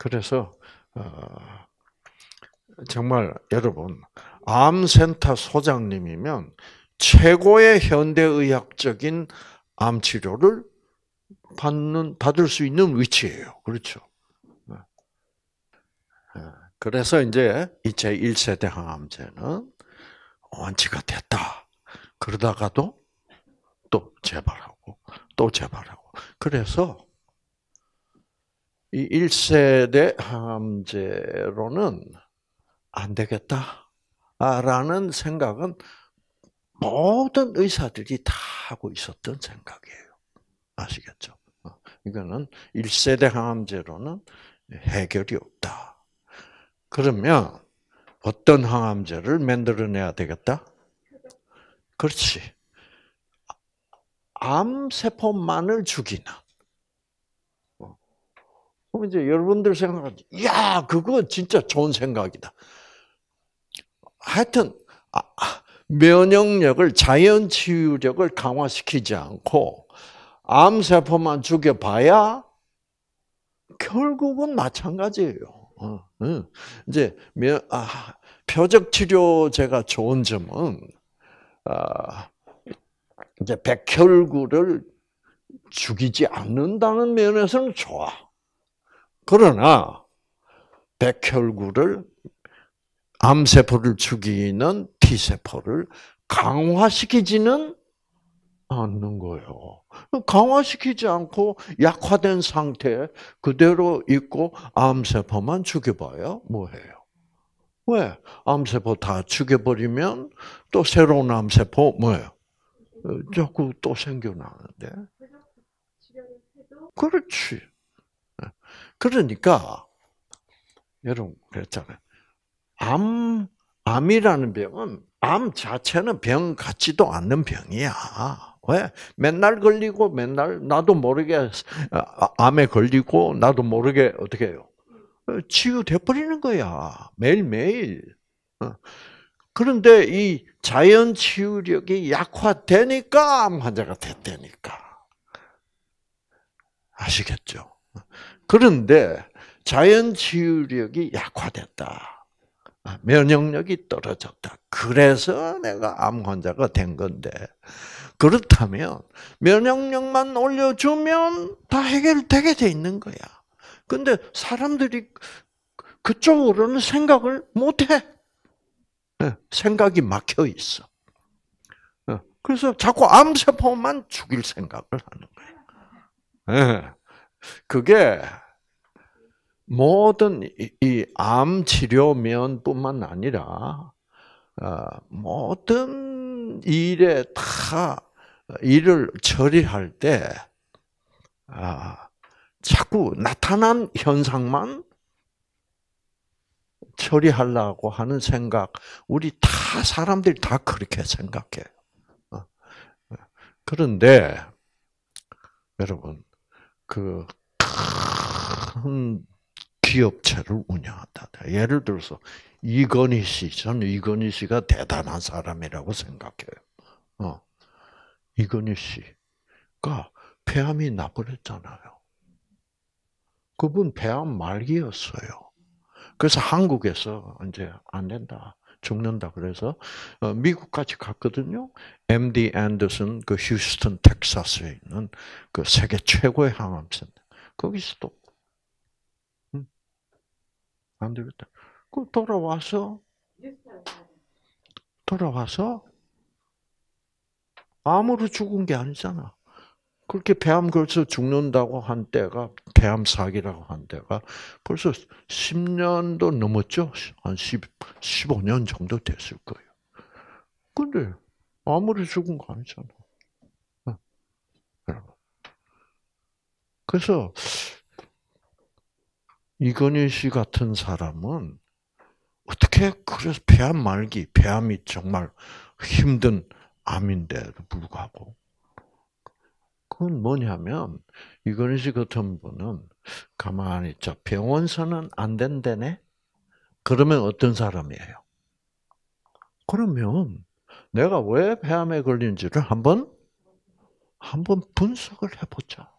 그래서 어, 정말 여러분 암센터 소장님이면 최고의 현대의학적인 암 치료를 받는 받을 수 있는 위치예요. 그렇죠? 네. 네. 그래서 이제 이제 1세대 항암제는 완치가 됐다. 그러다가도 또 재발하고 또 재발하고. 그래서 이 1세대 함제로는 안 되겠다라는 생각은 모든 의사들이 다 하고 있었던 생각이에요. 아시겠죠? 어, 이거는 1세대 항암제로는 해결이 없다. 그러면 어떤 항암제를 만들어내야 되겠다? 그렇지. 암세포만을 죽이는 그럼 이제 여러분들 생각은, 야, 그거 진짜 좋은 생각이다. 하여튼, 아, 아, 면역력을, 자연 치유력을 강화시키지 않고, 암세포만 죽여봐야 결국은 마찬가지예요. 어, 이제 아, 표적 치료제가 좋은 점은 이제 백혈구를 죽이지 않는다는 면에서는 좋아. 그러나 백혈구를 암세포를 죽이는 T세포를 강화시키지는 않는 거예요. 강화시키지 않고 약화된 상태 그대로 있고 암세포만 죽여봐야 뭐해요? 왜? 암세포 다 죽여버리면 또 새로운 암세포 뭐예요? 어, 자꾸 또 생겨나는데. 그렇지. 그러니까 여러분 그랬잖아요. 암 암이라는 병은 암 자체는 병 같지도 않는 병이야. 왜? 맨날 걸리고 맨날 나도 모르게 어, 암에 걸리고 나도 모르게 어떻게 해요? 어, 치유돼 버리는 거야. 매일매일. 어. 그런데 이 자연 치유력이 약화되니까 암 환자가 됐다니까. 아시겠죠? 그런데 자연 치유력이 약화됐다. 아, 면역력이 떨어졌다. 그래서 내가 암 환자가 된 건데 그렇다면 면역력만 올려주면 다 해결되게 돼 있는 거야. 근데 사람들이 그쪽으로는 생각을 못 해. 예, 생각이 막혀 있어. 예, 그래서 자꾸 암세포만 죽일 생각을 하는 거야. 예. 그게 모든 이 암 치료면뿐만 아니라 어, 모든 일에 다 일을 처리할 때 아, 자꾸 나타난 현상만 처리하려고 하는 생각, 우리 다 사람들이 다 그렇게 생각해요. 어, 어. 그런데 여러분 그큰 기업체를 운영한다. 예를 들어서 이건희 씨, 저는 이건희 씨가 대단한 사람이라고 생각해요. 어, 이건희 씨가 폐암이 나버렸잖아요. 그분 폐암 말기였어요. 그래서 한국에서 이제 안 된다. 죽는다 그래서 어, 미국까지 갔거든요. MD 앤더슨 그 휴스턴 텍사스에 있는 그 세계 최고의 항암센 거기서 또 음, 안 되겠다. 그 돌아와서 돌아와서 암으로 죽은 게 아니잖아. 그렇게 폐암 걸쳐 죽는다고 한 때가 폐암 사기라고 한 때가 벌써 10년도 넘었죠. 한 10, 15년 정도 됐을 거예요. 근데 아무리 죽은 거 아니잖아. 그래서 이건희 씨 같은 사람은 어떻게 그래서 폐암 말기, 폐암이 정말 힘든 암인데도 불구하고 그건 뭐냐면 이건이씨 같은 분은 가만히 있자. 병원서는 안된대네 그러면 어떤 사람이에요? 그러면 내가 왜 폐암에 걸린지를 한번 한번 분석을 해보자.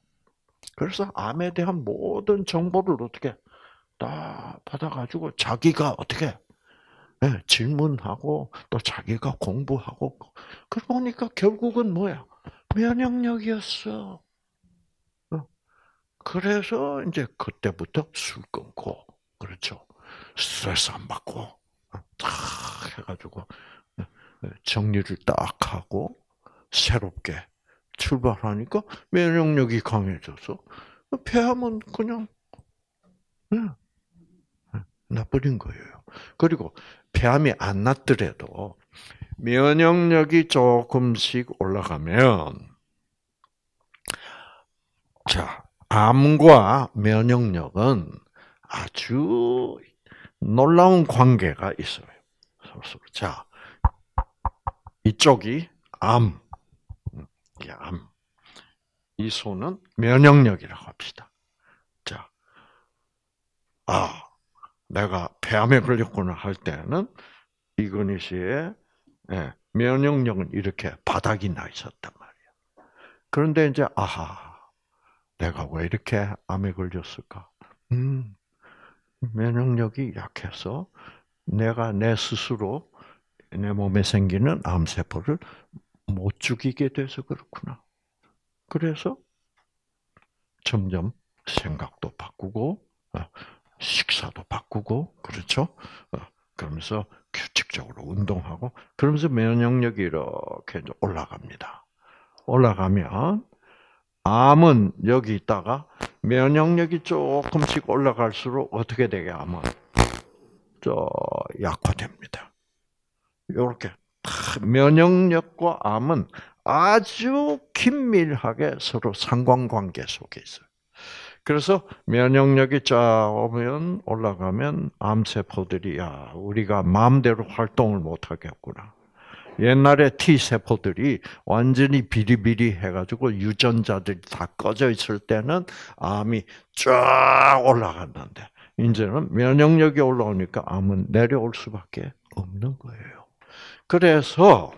그래서 암에 대한 모든 정보를 어떻게 다 받아가지고 자기가 어떻게 예, 질문하고 또 자기가 공부하고 그러고 보니까 결국은 뭐야? 면역력이었어. 어. 그래서 이제 그때부터 술 끊고, 그렇죠. 스트레스 안 받고, 딱 어, 해가지고, 어, 정리를 딱 하고, 새롭게 출발하니까 면역력이 강해져서, 폐암은 그냥, 나버린 예, 예, 거예요. 그리고 폐암이 안 났더라도 면역력이 조금씩 올라가면 자 암과 면역력은 아주 놀라운 관계가 있어요. 자 이쪽이 암, 암, 이 손은 면역력이라고 합시다. 자, 아 내가 폐암에 걸렸구나 할 때는 이근희 씨의 예, 면역력은 이렇게 바닥이 나 있었단 말이야. 그런데 이제 아하, 내가 왜 이렇게 암에 걸렸을까? 음, 면역력이 약해서 내가 내 스스로 내 몸에 생기는 암세포를 못 죽이게 돼서 그렇구나. 그래서 점점 생각도 바꾸고 어, 식사도 바꾸고 그렇죠. 어, 그러면서 규칙적으로 운동하고 그러면서 면역력이 이렇게 올라갑니다. 올라가면 암은 여기 있다가 면역력이 조금씩 올라갈수록 어떻게 되게 암은 저 약화됩니다. 이렇게 면역력과 암은 아주 긴밀하게 서로 상관관계 속에 있어요. 그래서 면역력이 쫙 오면 올라가면 암세포들이야 우리가 마음대로 활동을 못 하겠구나. 옛날에 T 세포들이 완전히 비리비리 해가지고 유전자들이 다 꺼져 있을 때는 암이 쫙 올라갔는데 이제는 면역력이 올라오니까 암은 내려올 수밖에 없는 거예요. 그래서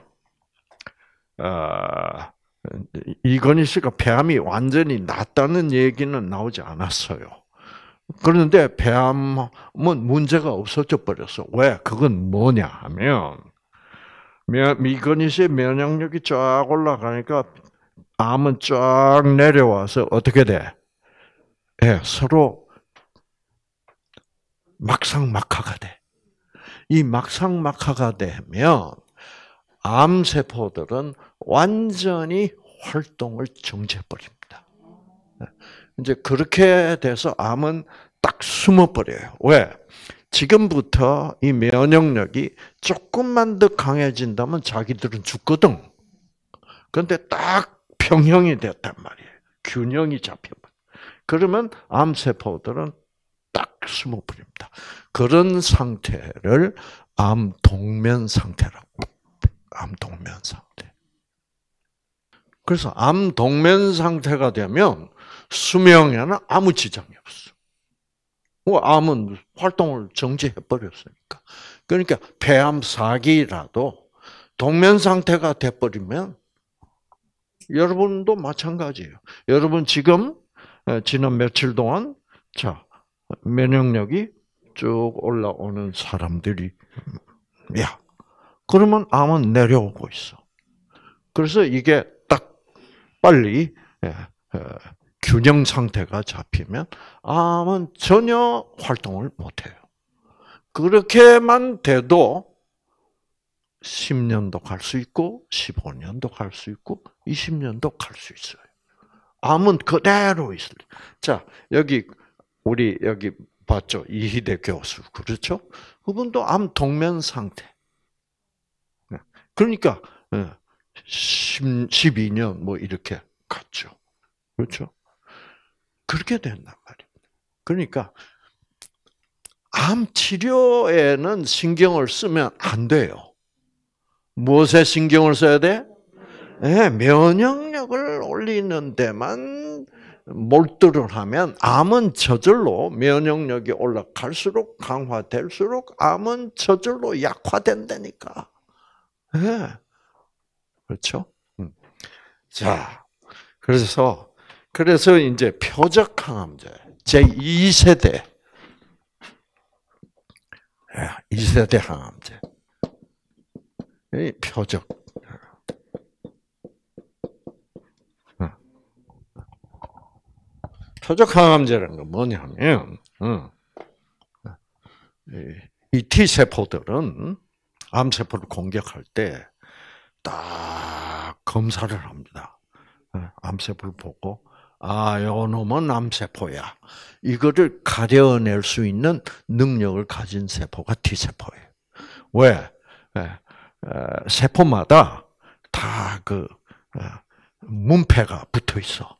어, 이건희 씨가 폐암이 완전히 낫다는 얘기는 나오지 않았어요. 그런데 폐암은 문제가 없어져 버렸어. 왜? 그건 뭐냐 하면 이건희 씨의 면역력이 쫙 올라가니까 암은 쫙 내려와서 어떻게 돼? 예, 서로 막상막하가 돼. 이 막상막하가 되면 암세포들은 완전히 활동을 정지해버립니다. 이제 그렇게 돼서 암은 딱 숨어버려요. 왜? 지금부터 이 면역력이 조금만 더 강해진다면 자기들은 죽거든. 그런데 딱 평형이 됐단 말이에요. 균형이 잡혀버 그러면 암세포들은 딱 숨어버립니다. 그런 상태를 암동면 상태라고. 암동면 상태. 그래서 암 동면 상태가 되면 수명에는 아무 지장이 없어. 뭐 암은 활동을 정지해 버렸으니까. 그러니까 폐암 사기라도 동면 상태가 돼 버리면 여러분도 마찬가지예요. 여러분 지금 지난 며칠 동안 자 면역력이 쭉 올라오는 사람들이 야 그러면 암은 내려오고 있어. 그래서 이게 빨리 예, 어, 균형 상태가 잡히면 암은 전혀 활동을 못해요. 그렇게만 돼도 10년도 갈 수 있고 15년도 갈 수 있고 20년도 갈 수 있어요. 암은 그대로 있어요. 자 여기 우리 여기 봤죠 이희대 교수 그렇죠? 그분도 암 동면 상태. 네. 그러니까 어, 12년 뭐 이렇게 갔죠. 그렇죠? 그렇게 된단 말이에요 그러니까 암 치료에는 신경을 쓰면 안 돼요. 무엇에 신경을 써야 돼? 네, 면역력을 올리는 데만 몰두를 하면 암은 저절로 면역력이 올라갈수록 강화될수록 암은 저절로 약화된다니까. 네. 그렇죠? 음. 자, 예. 그래서 그래서 이제 표적 항암제 제 2세대 2세대 예, 항암제 표적 음. 표적 항암제라는 건 뭐냐면 음. 이 T 세포들은 암 세포를 공격할 때딱 검사를 합니다. 예, 암세포를 보고 아, 요 놈은 암세포야. 이거를 가려낼 수 있는 능력을 가진 세포가 T세포예요. 왜? 예, 세포마다 다 그 문패가 붙어 있어.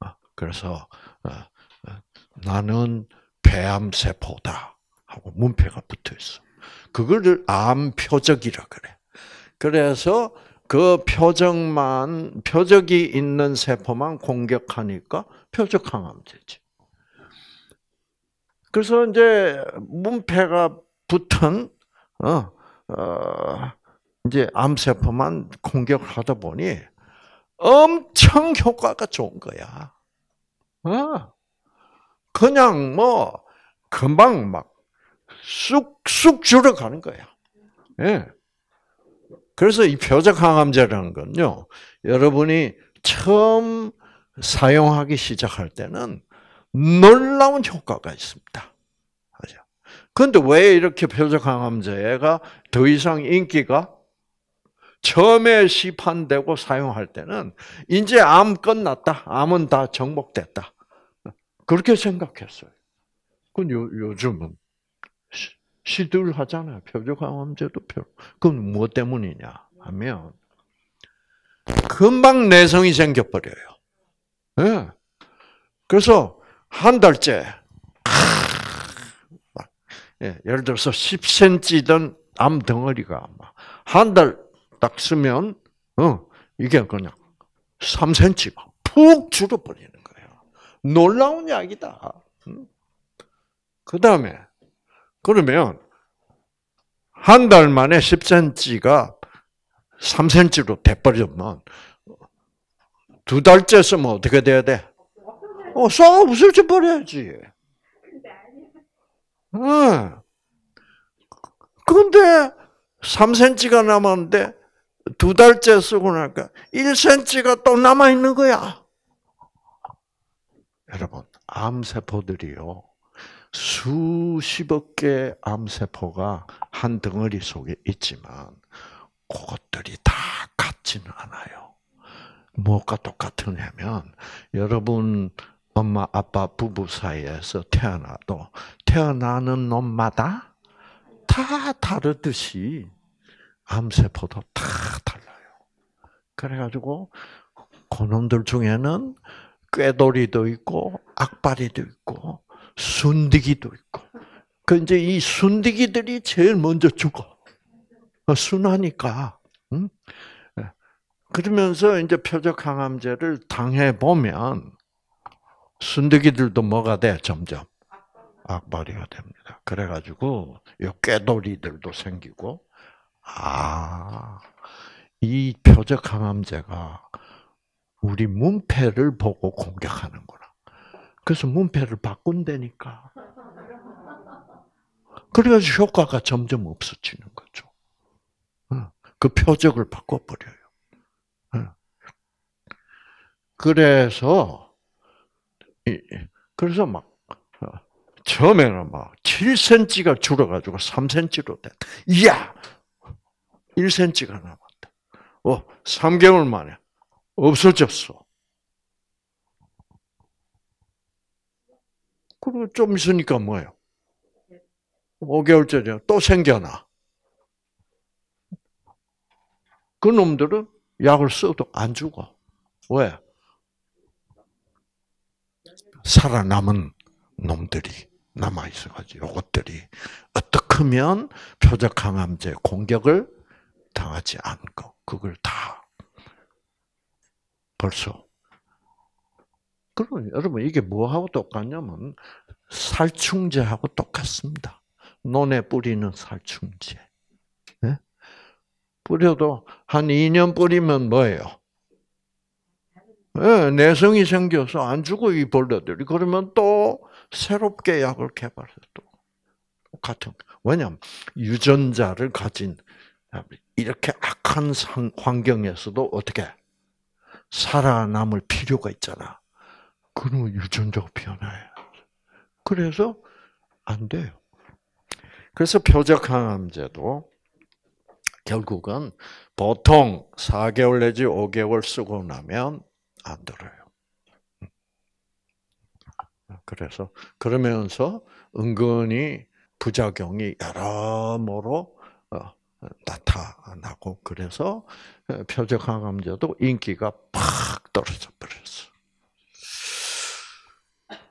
어, 그래서 어, 어, 나는 배암 세포다 하고 문패가 붙어 있어. 그거를 암 표적이라 그래. 그래서 그 표적만 표적이 있는 세포만 공격하니까 표적 항암 되지. 그래서 이제 문패가 붙은 어, 어 이제 암세포만 공격하다 보니 엄청 효과가 좋은 거야. 어. 그냥 뭐 금방 막 쑥쑥 줄어가는 거야. 예. 그래서 이 표적 항암제라는 건요, 여러분이 처음 사용하기 시작할 때는 놀라운 효과가 있습니다. 맞아. 근데 왜 이렇게 표적 항암제가 더 이상 인기가 처음에 시판되고 사용할 때는 이제 암 끝났다. 암은 다 정복됐다. 그렇게 생각했어요. 그 요, 요즘은 시들하잖아요. 표적암제도 표. 그건 무엇 뭐 때문이냐 하면 금방 내성이 생겨버려요. 네. 그래서 한 달째 막, 예, 예를 들어서 10cm던 암 덩어리가 한 달 딱 쓰면 어, 이게 그냥 3cm 막푹 줄어버리는 거예요. 놀라운 약이다그 다음에 그러면 한 달 만에 10cm가 3cm로 돼버리면 두 달째 쓰면 어떻게 돼야 돼? 어, 썩어 없을지 버려야지. 응. 근데 3cm가 남았는데 두 달째 쓰고 나니까 1cm가 또 남아있는 거야. 여러분, 암세포들이요. 수십억 개의 암세포가 한 덩어리 속에 있지만 그것들이 다 같지는 않아요. 무엇과 똑같으냐면 여러분 엄마 아빠 부부 사이에서 태어나도 태어나는 놈마다 다 다르듯이 암세포도 다 달라요. 그래가지고 그놈들 중에는 꾀돌이도 있고 악바리도 있고 순디기도 있고. 그 이제 이 순디기들이 제일 먼저 죽어. 어, 순하니까. 응? 예. 그러면서 이제 표적항암제를 당해 보면 순디기들도 뭐가 돼 점점 악바리가 됩니다. 그래가지고 요 깨돌이들도 생기고 아이 표적항암제가 우리 문패를 보고 공격하는구나. 그래서 문패를 바꾼다니까. 그래가지고 효과가 점점 없어지는 거죠. 어, 그 표적을 바꿔버려요. 어. 그래서, 그래서 막, 어, 처음에는 막 7cm가 줄어가지고 3cm로 됐다. 이야! 1cm가 남았다. 어, 3개월 만에 없어졌어. 그리고 좀 있으니까 뭐예요? 5개월짜리 또 생겨나. 그 놈들은 약을 써도 안 죽어. 왜? 살아남은 놈들이 남아있어가지고, 요것들이. 어떻게 하면 표적항암제 공격을 당하지 않고, 그걸 다 벌써 그러면 여러분 이게 뭐하고 똑같냐면 살충제하고 똑같습니다. 논에 뿌리는 살충제. 네? 뿌려도 한 2년 뿌리면 뭐예요? 네, 내성이 생겨서 안 죽어 이 벌레들이. 그러면 또 새롭게 약을 개발해 또같은왜냐면 유전자를 가진 이렇게 악한 환경에서도 어떻게 살아남을 필요가 있잖아. 그러면 유전자가 변해 그래서 안 돼요. 그래서 표적항암제도 결국은 보통 4개월 내지 5개월 쓰고 나면 안 들어요. 그래서 그러면서 은근히 부작용이 여러모로 어, 나타나고 그래서 표적항암제도 인기가 팍 떨어져 버렸어요.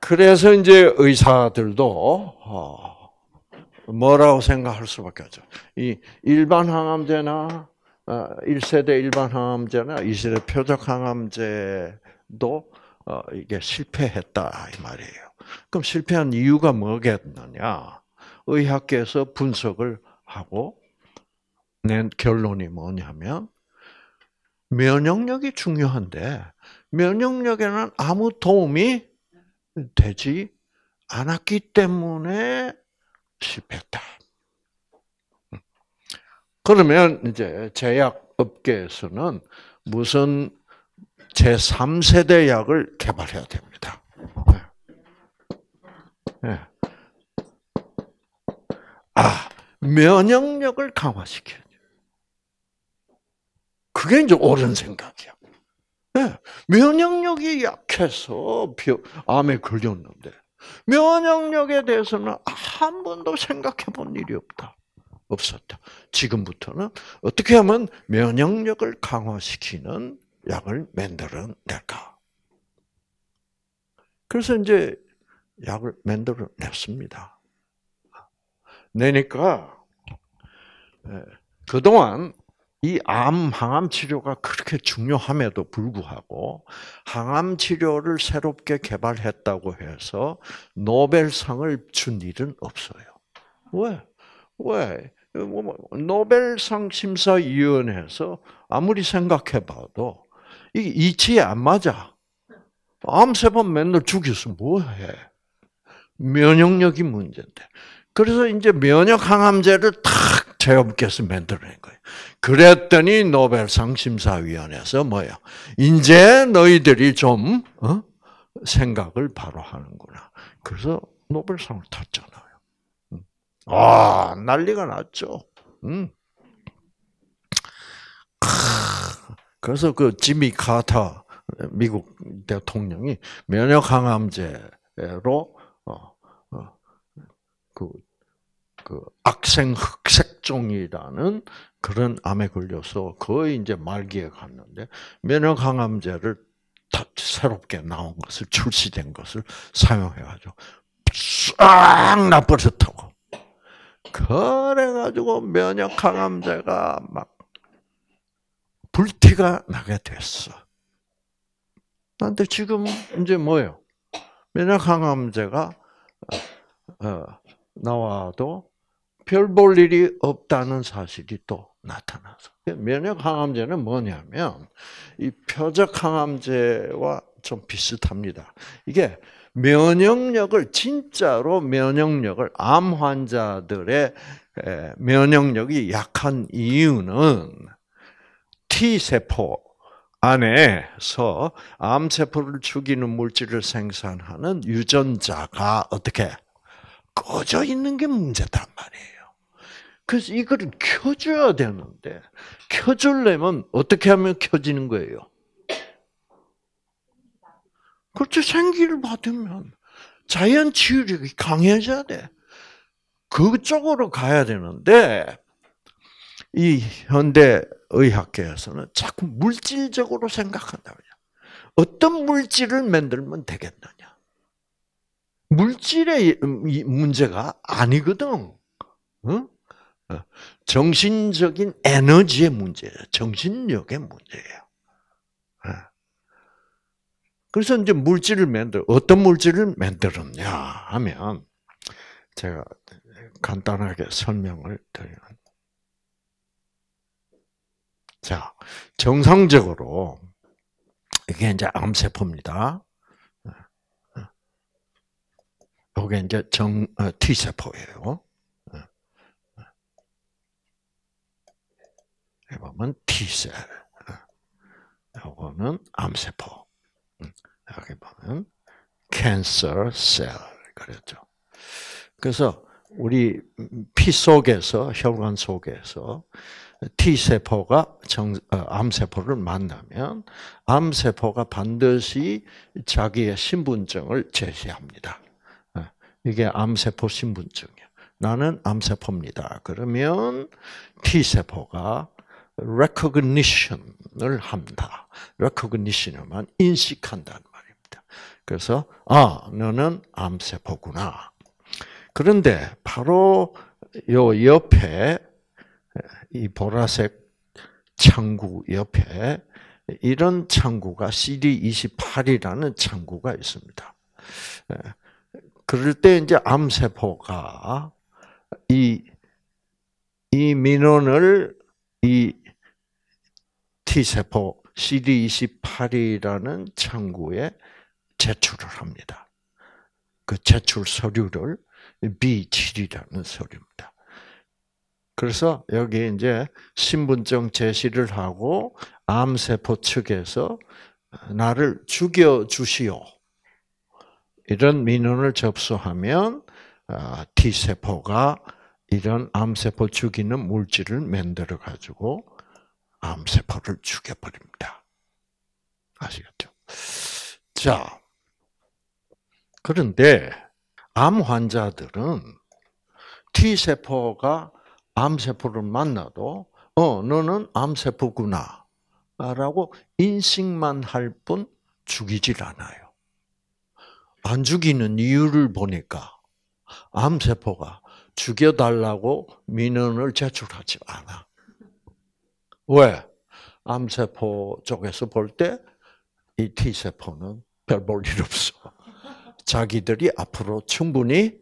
그래서 이제 의사들도 어, 뭐라고 생각할 수밖에 없죠. 이 일반 항암제나 1세대 어, 일반 항암제나 2세대 표적 항암제도 어, 이게 실패했다 이 말이에요. 그럼 실패한 이유가 뭐겠느냐? 의학계에서 분석을 하고 낸 결론이 뭐냐면 면역력이 중요한데 면역력에는 아무 도움이 되지 않았기 때문에 실패했다. 그러면 이제 제약 업계에서는 무슨 제3세대 약을 개발해야 됩니다. 예. 예. 아, 면역력을 강화시켜야 그게 이제 옳은 생각이야. 예, 면역력이 약해서 암에 걸렸는데 면역력에 대해서는 한 번도 생각해 본 일이 없다. 없었다. 지금부터는 어떻게 하면 면역력을 강화시키는 약을 만들어낼까? 그래서 이제 약을 만들어냈습니다. 내니까 예, 그동안 이 암, 항암 치료가 그렇게 중요함에도 불구하고 항암 치료를 새롭게 개발했다고 해서 노벨상을 준 일은 없어요. 왜? 왜? 뭐, 뭐, 노벨상 심사위원회에서 아무리 생각해봐도 이 이치에 안 맞아. 암 세 번 맨날 죽여서 뭐해? 면역력이 문제인데. 그래서 이제 면역 항암제를 다 체험께서 만들어낸 거예요. 그랬더니 노벨 상심사위원회에서 뭐야? 이제 너희들이 좀 어? 생각을 바로 하는구나. 그래서 노벨상을 탔잖아요. 음. 아 난리가 났죠. 음. 그래서 그 지미 카터 미국 대통령이 면역 항암제로 어, 어, 그그 악생 흑색종이라는 그런 암에 걸려서 거의 이제 말기에 갔는데 면역 항암제를 새롭게 나온 것을 출시된 것을 사용해가지고 싹 나버렸다고. 그래가지고 면역 항암제가 막 불티가 나게 됐어. 그런데 지금 이제 뭐예요? 면역 항암제가 어, 어, 나와도 별볼 일이 없다는 사실이 또 나타나서. 면역 항암제는 뭐냐면 이 표적 항암제와 좀 비슷합니다. 이게 면역력을 진짜로 면역력을 암 환자들의 면역력이 약한 이유는 T 세포 안에서 암 세포를 죽이는 물질을 생산하는 유전자가 어떻게 꺼져 있는 게 문제단 말이에요. 그래서 이거를 켜줘야 되는데 켜주려면 어떻게 하면 켜지는 거예요? 그렇죠. 생기를 받으면 자연 치유력이 강해져야 돼. 그쪽으로 가야 되는데 이 현대 의학계에서는 자꾸 물질적으로 생각한다. 어떤 물질을 만들면 되겠느냐. 물질의 문제가 아니거든. 응? 어, 정신적인 에너지의 문제예요. 정신력의 문제예요. 어. 그래서 이제 물질을 만들 어떤 물질을 만들었냐 하면 제가 간단하게 설명을 드리는. 자, 정상적으로 이게 이제 암세포입니다. 이게 어, 이제 정 T 세포예요. 보면 T셀, 요거는 암세포, 여기 보면 cancer cell 그랬죠. 그래서 우리 피 속에서 혈관 속에서 T 세포가 어, 암 세포를 만나면 암 세포가 반드시 자기의 신분증을 제시합니다. 어, 이게 암 세포 신분증이야. 나는 암 세포입니다. 그러면 T 세포가 recognition을 합니다. recognition만 인식한다는 말입니다. 그래서 아 너는 암세포구나. 그런데 바로 요 옆에 이 보라색 창구 옆에 이런 창구가 CD28이라는 창구가 있습니다. 예, 그럴 때 이제 암세포가 이, 이 민원을 이 T세포 CD28이라는 창구에 제출을 합니다. 그 제출 서류를 B7이라는 서류입니다. 그래서 여기 이제 신분증 제시를 하고 암세포 측에서 나를 죽여 주시오. 이런 민원을 접수하면 아, T세포가 이런 암세포 죽이는 물질을 만들어 가지고 암세포를 죽여버립니다. 아시겠죠? 자, 그런데 암 환자들은 T세포가 암세포를 만나도 어, 너는 암세포구나 라고 인식만 할 뿐 죽이질 않아요. 안 죽이는 이유를 보니까 암세포가 죽여달라고 민원을 제출하지 않아. 왜? 암세포 쪽에서 볼 때 이 T세포는 별 볼일 없어. 자기들이 앞으로 충분히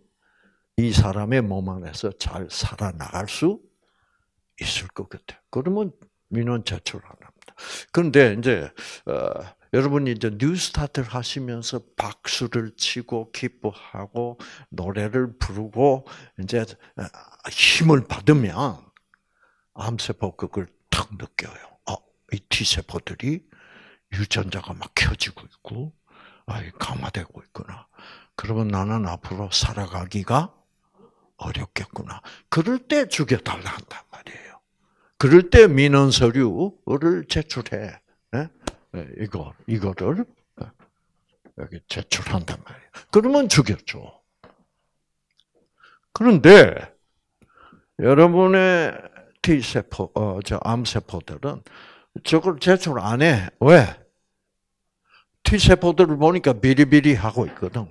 이 사람의 몸 안에서 잘 살아나갈 수 있을 것 같아요. 그러면 민원 제출 안 합니다. 그런데 이제 어, 여러분이 이제 뉴스타트를 하시면서 박수를 치고 기뻐하고 노래를 부르고 이제 어, 힘을 받으면 암세포 그걸 탁 느껴요. 아, 이 T세포들이 유전자가 막 켜지고 있고, 아, 강화되고 있구나. 그러면 나는 앞으로 살아가기가 어렵겠구나. 그럴 때 죽여달라 한단 말이에요. 그럴 때 민원 서류를 제출해. 네? 네, 이거, 이거를 네, 여기 제출한단 말이에요. 그러면 죽였죠. 그런데 여러분의 T 세포, 어, 저 암세포들은 저걸 제출 안 해. 왜? T 세포들을 보니까 비리비리 하고 있거든.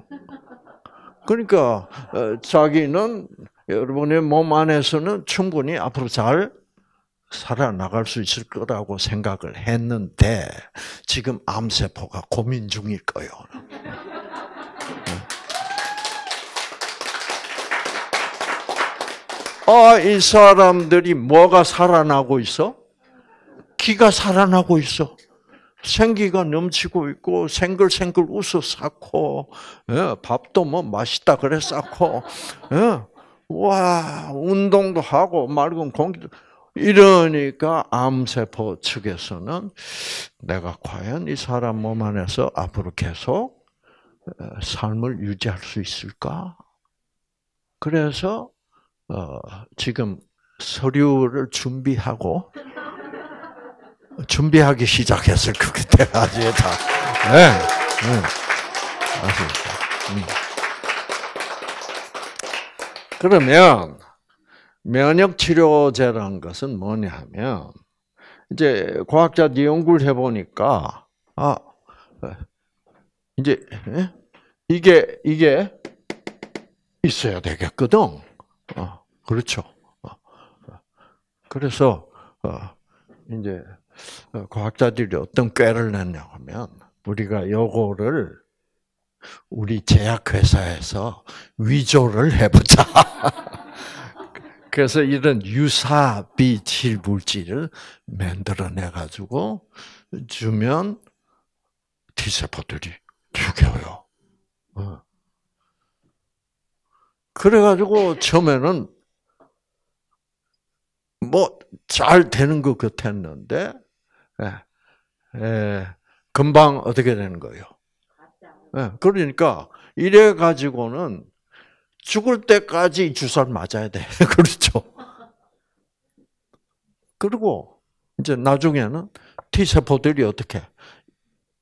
그러니까 어, 자기는 여러분의 몸 안에서는 충분히 앞으로 잘 살아나갈 수 있을 거라고 생각을 했는데 지금 암세포가 고민 중일 거예요. 아, 이 사람들이 뭐가 살아나고 있어? 기가 살아나고 있어. 생기가 넘치고 있고 생글생글 웃어 쌓고 예, 밥도 뭐 맛있다 그래 쌓고 예, 와 운동도 하고 맑은 공기도 이러니까 암세포 측에서는 내가 과연 이 사람 몸 안에서 앞으로 계속 삶을 유지할 수 있을까? 그래서 어, 지금 서류를 준비하고 준비하기 시작했을 것 같아요. 다. 네. 네. 음. 그러면 면역 치료제라는 것은 뭐냐 하면 이제 과학자들이 연구를 해 보니까 아 이제 예? 이게 이게 있어야 되겠거든. 어, 그렇죠. 어, 그래서 어, 이제 어, 과학자들이 어떤 꾀를 냈냐면 우리가 요거를 우리 제약회사에서 위조를 해보자. 그래서 이런 유사 비칠 물질을 만들어내 가지고 주면 T세포들이 죽여요. 어. 그래가지고 처음에는 뭐 잘 되는 것 같았는데 예, 예, 금방 어떻게 되는 거예요? 예, 그러니까 이래 가지고는 죽을 때까지 주사를 맞아야 돼. 그렇죠? 그리고 이제 나중에는 T 세포들이 어떻게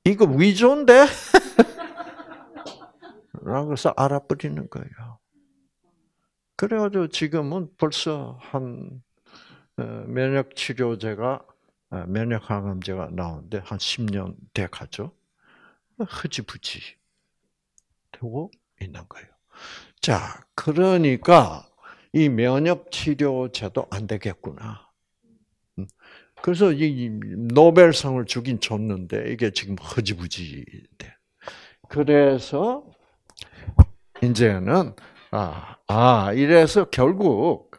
이거 위조인데? 라고 해서 알아버리는 거예요. 그래가지고 지금은 벌써 한 어, 면역 치료제가 어, 면역 항암제가 나오는데 한 10년 돼 가죠. 흐지부지 되고 있는 거예요. 자, 그러니까 이 면역 치료제도 안 되겠구나. 음. 그래서 이 노벨상을 주긴 줬는데 이게 지금 허지부지 돼. 그래서 이제는 아, 아, 이래서 결국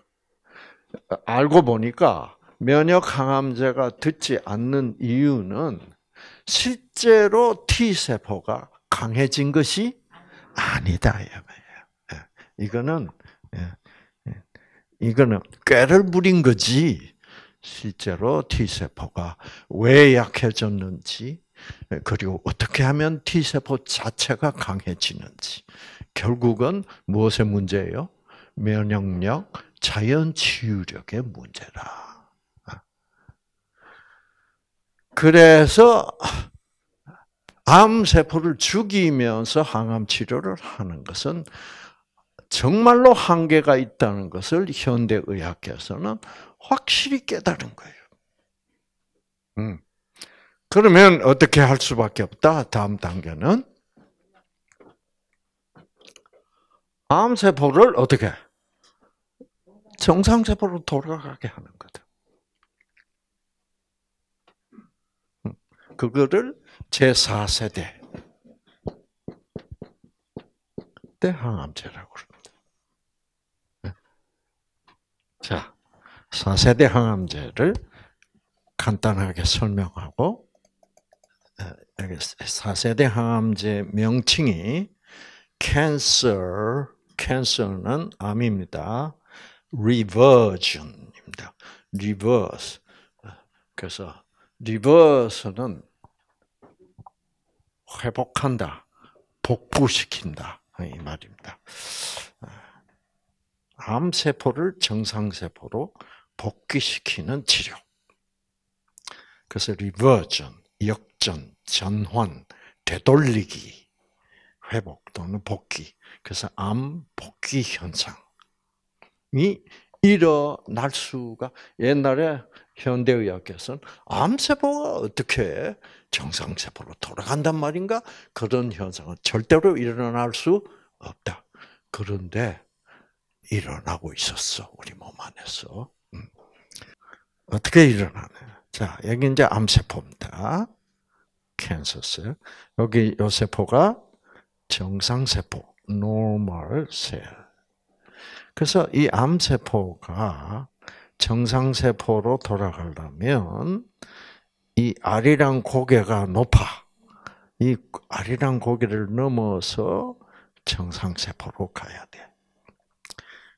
알고 보니까 면역 항암제가 듣지 않는 이유는 실제로 T 세포가 강해진 것이 아니다. 예, 이거는 예, 예, 이거는 꾀를 부린 거지. 실제로 T 세포가 왜 약해졌는지 그리고 어떻게 하면 T 세포 자체가 강해지는지 결국은 무엇의 문제예요? 면역력, 자연 치유력의 문제다 그래서 암 세포를 죽이면서 항암 치료를 하는 것은 정말로 한계가 있다는 것을 현대 의학계에서는 확실히 깨달은 거예요. 음. 그러면 어떻게 할 수밖에 없다. 다음 단계는 암세포를 어떻게? 정상세포로 돌아가게 하는 거죠 그거를 제4세대 때 항암제라고 그럽니다. 자, 4세대 항암제를 간단하게 설명하고 4세대 항암제 명칭이 cancer cancer는 암입니다. reversion입니다. reverse. 그래서 reverse는 회복한다, 복구시킨다 이 말입니다. 암 세포를 정상 세포로 복귀시키는 치료. 그래서 리버전, 역전, 전환, 되돌리기. 회복 또는 복귀. 그래서 암 복귀 현상이 일어날 수가 옛날에 현대의학에서는 암세포가 어떻게 정상세포로 돌아간단 말인가? 그런 현상은 절대로 일어날 수 없다. 그런데 일어나고 있었어. 우리 몸 안에서. 음. 어떻게 일어나냐. 자, 여기 이제 암세포입니다. 캔서스. 여기 요 세포가 정상세포, normal cell. 그래서 이 암세포가 정상세포로 돌아가려면 이 알이랑 고개가 높아. 이 알이랑 고개를 넘어서 정상세포로 가야 돼.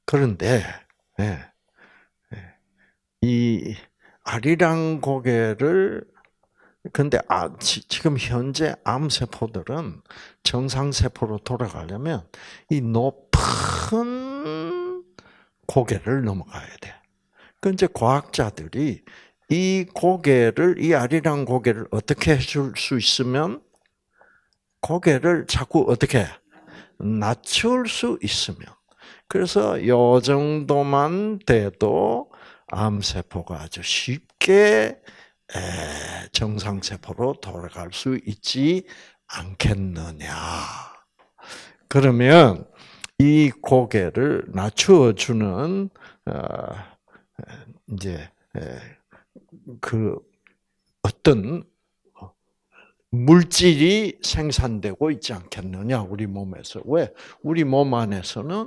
그런데, 네. 이 아리랑 고개를 근데 아, 지, 금 현재 암세포들은 정상세포로 돌아가려면 이 높은 고개를 넘어가야 돼. 그 이제 과학자들이 이 고개를 이 아리랑 고개를 어떻게 해줄 수 있으면 고개를 자꾸 어떻게 낮출 수 있으면 그래서 요 정도만 돼도 암세포가 아주 쉽게 정상세포로 돌아갈 수 있지 않겠느냐. 그러면 이 고개를 낮추어 주는 어, 이제 그 어떤 어, 물질이 생산되고 있지 않겠느냐 우리 몸에서 왜 우리 몸 안에서는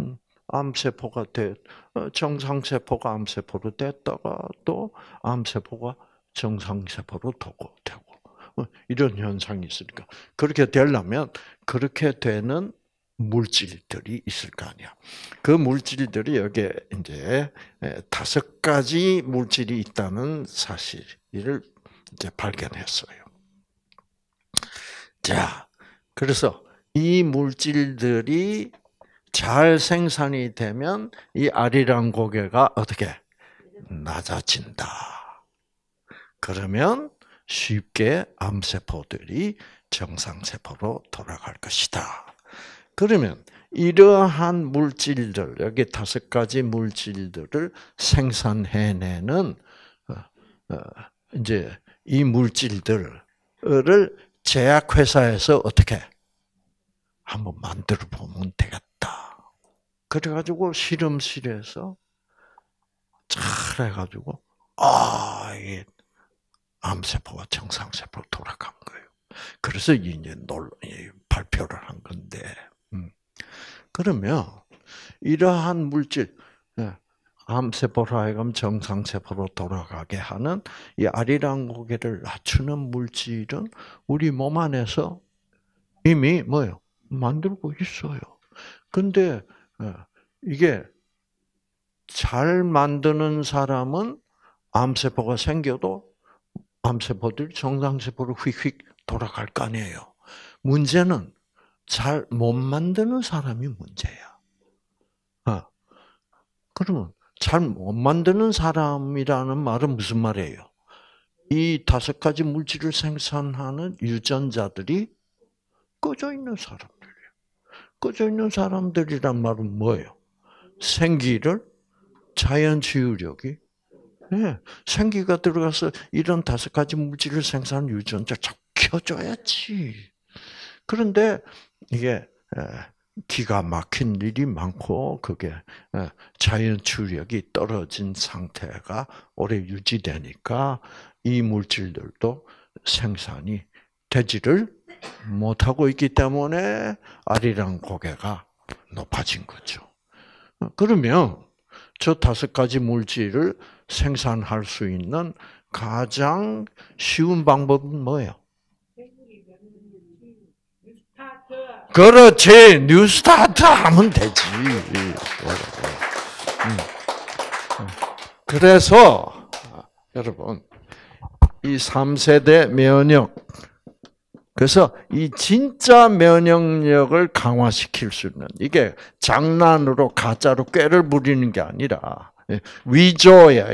음, 암세포가 돼 어, 정상세포가 암세포로 됐다가 또 암세포가 정상세포로 되고 되고 이런 현상이 있으니까. 그렇게 되려면 그렇게 되는 물질들이 있을 거 아니야. 그 물질들이 여기 이제 다섯 가지 물질이 있다는 사실을 이제 발견했어요. 자, 그래서 이 물질들이 잘 생산이 되면 이 아리랑 고개가 어떻게 낮아진다. 그러면 쉽게 암세포들이 정상세포로 돌아갈 것이다. 그러면 이러한 물질들, 여기 다섯 가지 물질들을 생산해내는, 어, 어, 이제 이 물질들을 제약회사에서 어떻게 한번 만들어 보면 되겠다. 그래가지고 실험실에서 잘 해가지고, 아, 이게 암세포가 정상세포 로 돌아간 거예요. 그래서 이제 논, 발표를 한 건데, 음. 그러면 이러한 물질, 예, 암세포로 하여금 정상세포로 돌아가게 하는 이 아리랑 고개를 낮추는 물질은 우리 몸 안에서 이미 뭐요? 만들고 있어요. 근데 어, 이게 잘 만드는 사람은 암세포가 생겨도 암세포들이 정상세포로 휙휙 돌아갈 거 아니에요. 문제는 잘 못 만드는 사람이 문제야. 어. 그러면 잘 못 만드는 사람이라는 말은 무슨 말이에요? 이 다섯 가지 물질을 생산하는 유전자들이 꺼져 있는 사람들이에요. 꺼져 있는 사람들이란 말은 뭐예요? 생기를 자연 치유력이 네. 생기가 들어가서 이런 다섯 가지 물질을 생산하는 유전자 자 켜줘야지. 그런데 이게 기가 막힌 일이 많고 그게 자연 출력이 떨어진 상태가 오래 유지되니까 이 물질들도 생산이 되지를 못하고 있기 때문에 아리랑 고개가 높아진 거죠. 어, 그러면 저 다섯 가지 물질을 생산할 수 있는 가장 쉬운 방법은 뭐예요? 그렇지. 뉴스타트 하면 되지. 음, 음. 그래서 여러분 이 3세대 면역 그래서 이 진짜 면역력을 강화시킬 수 있는 이게 장난으로 가짜로 꾀를 부리는 게 아니라 예, 위조야.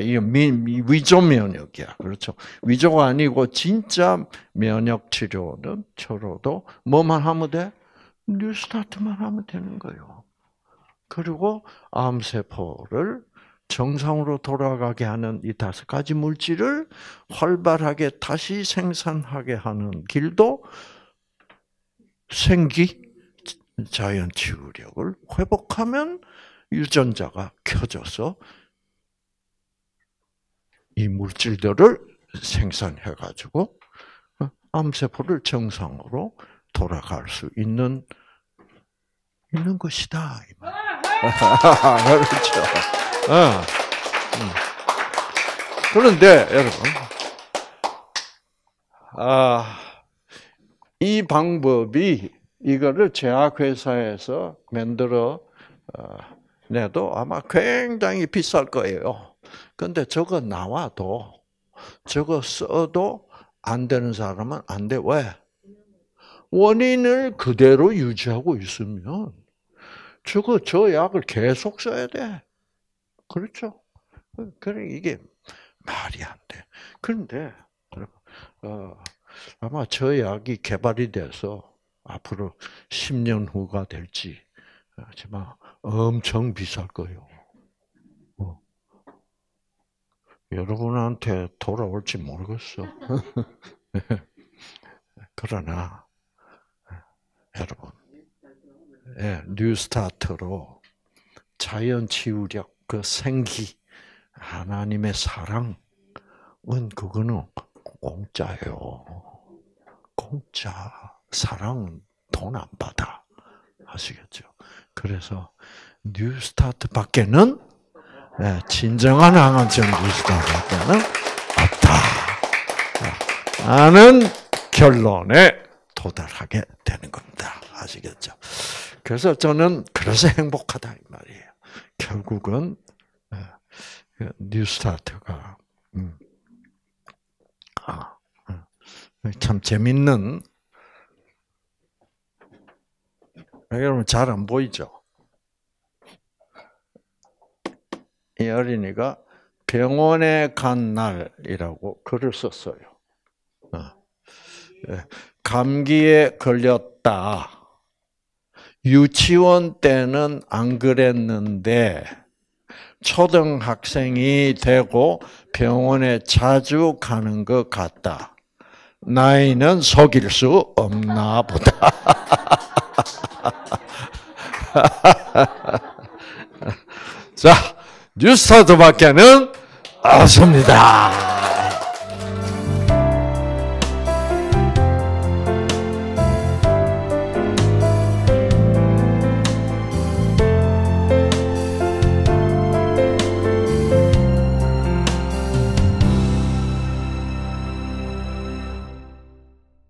위조 면역이야. 그렇죠. 위조가 아니고 진짜 면역 치료는 저로도 뭐만 하면 돼? 뉴스타트만 하면 되는 거예요. 그리고 암세포를 정상으로 돌아가게 하는 이 다섯 가지 물질을 활발하게 다시 생산하게 하는 길도 생기 자연 치유력을 회복하면 유전자가 켜져서 이 물질들을 생산해 가지고 어, 암세포를 정상으로 돌아갈 수 있는 있는 것이다. 그렇죠. 어. 음. 그런데 여러분, 아, 이 방법이 이거를 제약회사에서 만들어 어, 내도 아마 굉장히 비쌀 거예요. 근데 저거 나와도 저거 써도 안 되는 사람은 안 돼. 왜? 원인을 그대로 유지하고 있으면 저거 저 약을 계속 써야 돼. 그렇죠? 그래 이게 말이 안 돼. 그런데 어, 아마 저 약이 개발이 돼서 앞으로 10년 후가 될지 하지만 어, 엄청 비쌀 거예요. 여러분한테 돌아올지 모르겠어. 그러나 여러분, 예, 뉴스타트로 자연 치유력, 그 생기, 하나님의 사랑은 그거는 공짜예요. 공짜. 사랑돈안 받아. 아시겠죠? 그래서 뉴스타트 밖에는 예, 진정한 항암증 구시단에는 없다. 라는 결론에 도달하게 되는 겁니다. 아시겠죠? 그래서 저는 그래서 행복하다 이 말이에요. 결국은 예, 그 뉴스타트가 음, 아, 음, 참 재밌는 아, 여러분 잘 안 보이죠? 이 어린이가 병원에 간 날이라고 글을 썼어요. 어. 예. 감기에 걸렸다. 유치원 때는 안 그랬는데 초등학생이 되고 병원에 자주 가는 것 같다. 나이는 속일 수 없나 보다. 자. 뉴스타트밖에는 없습니다.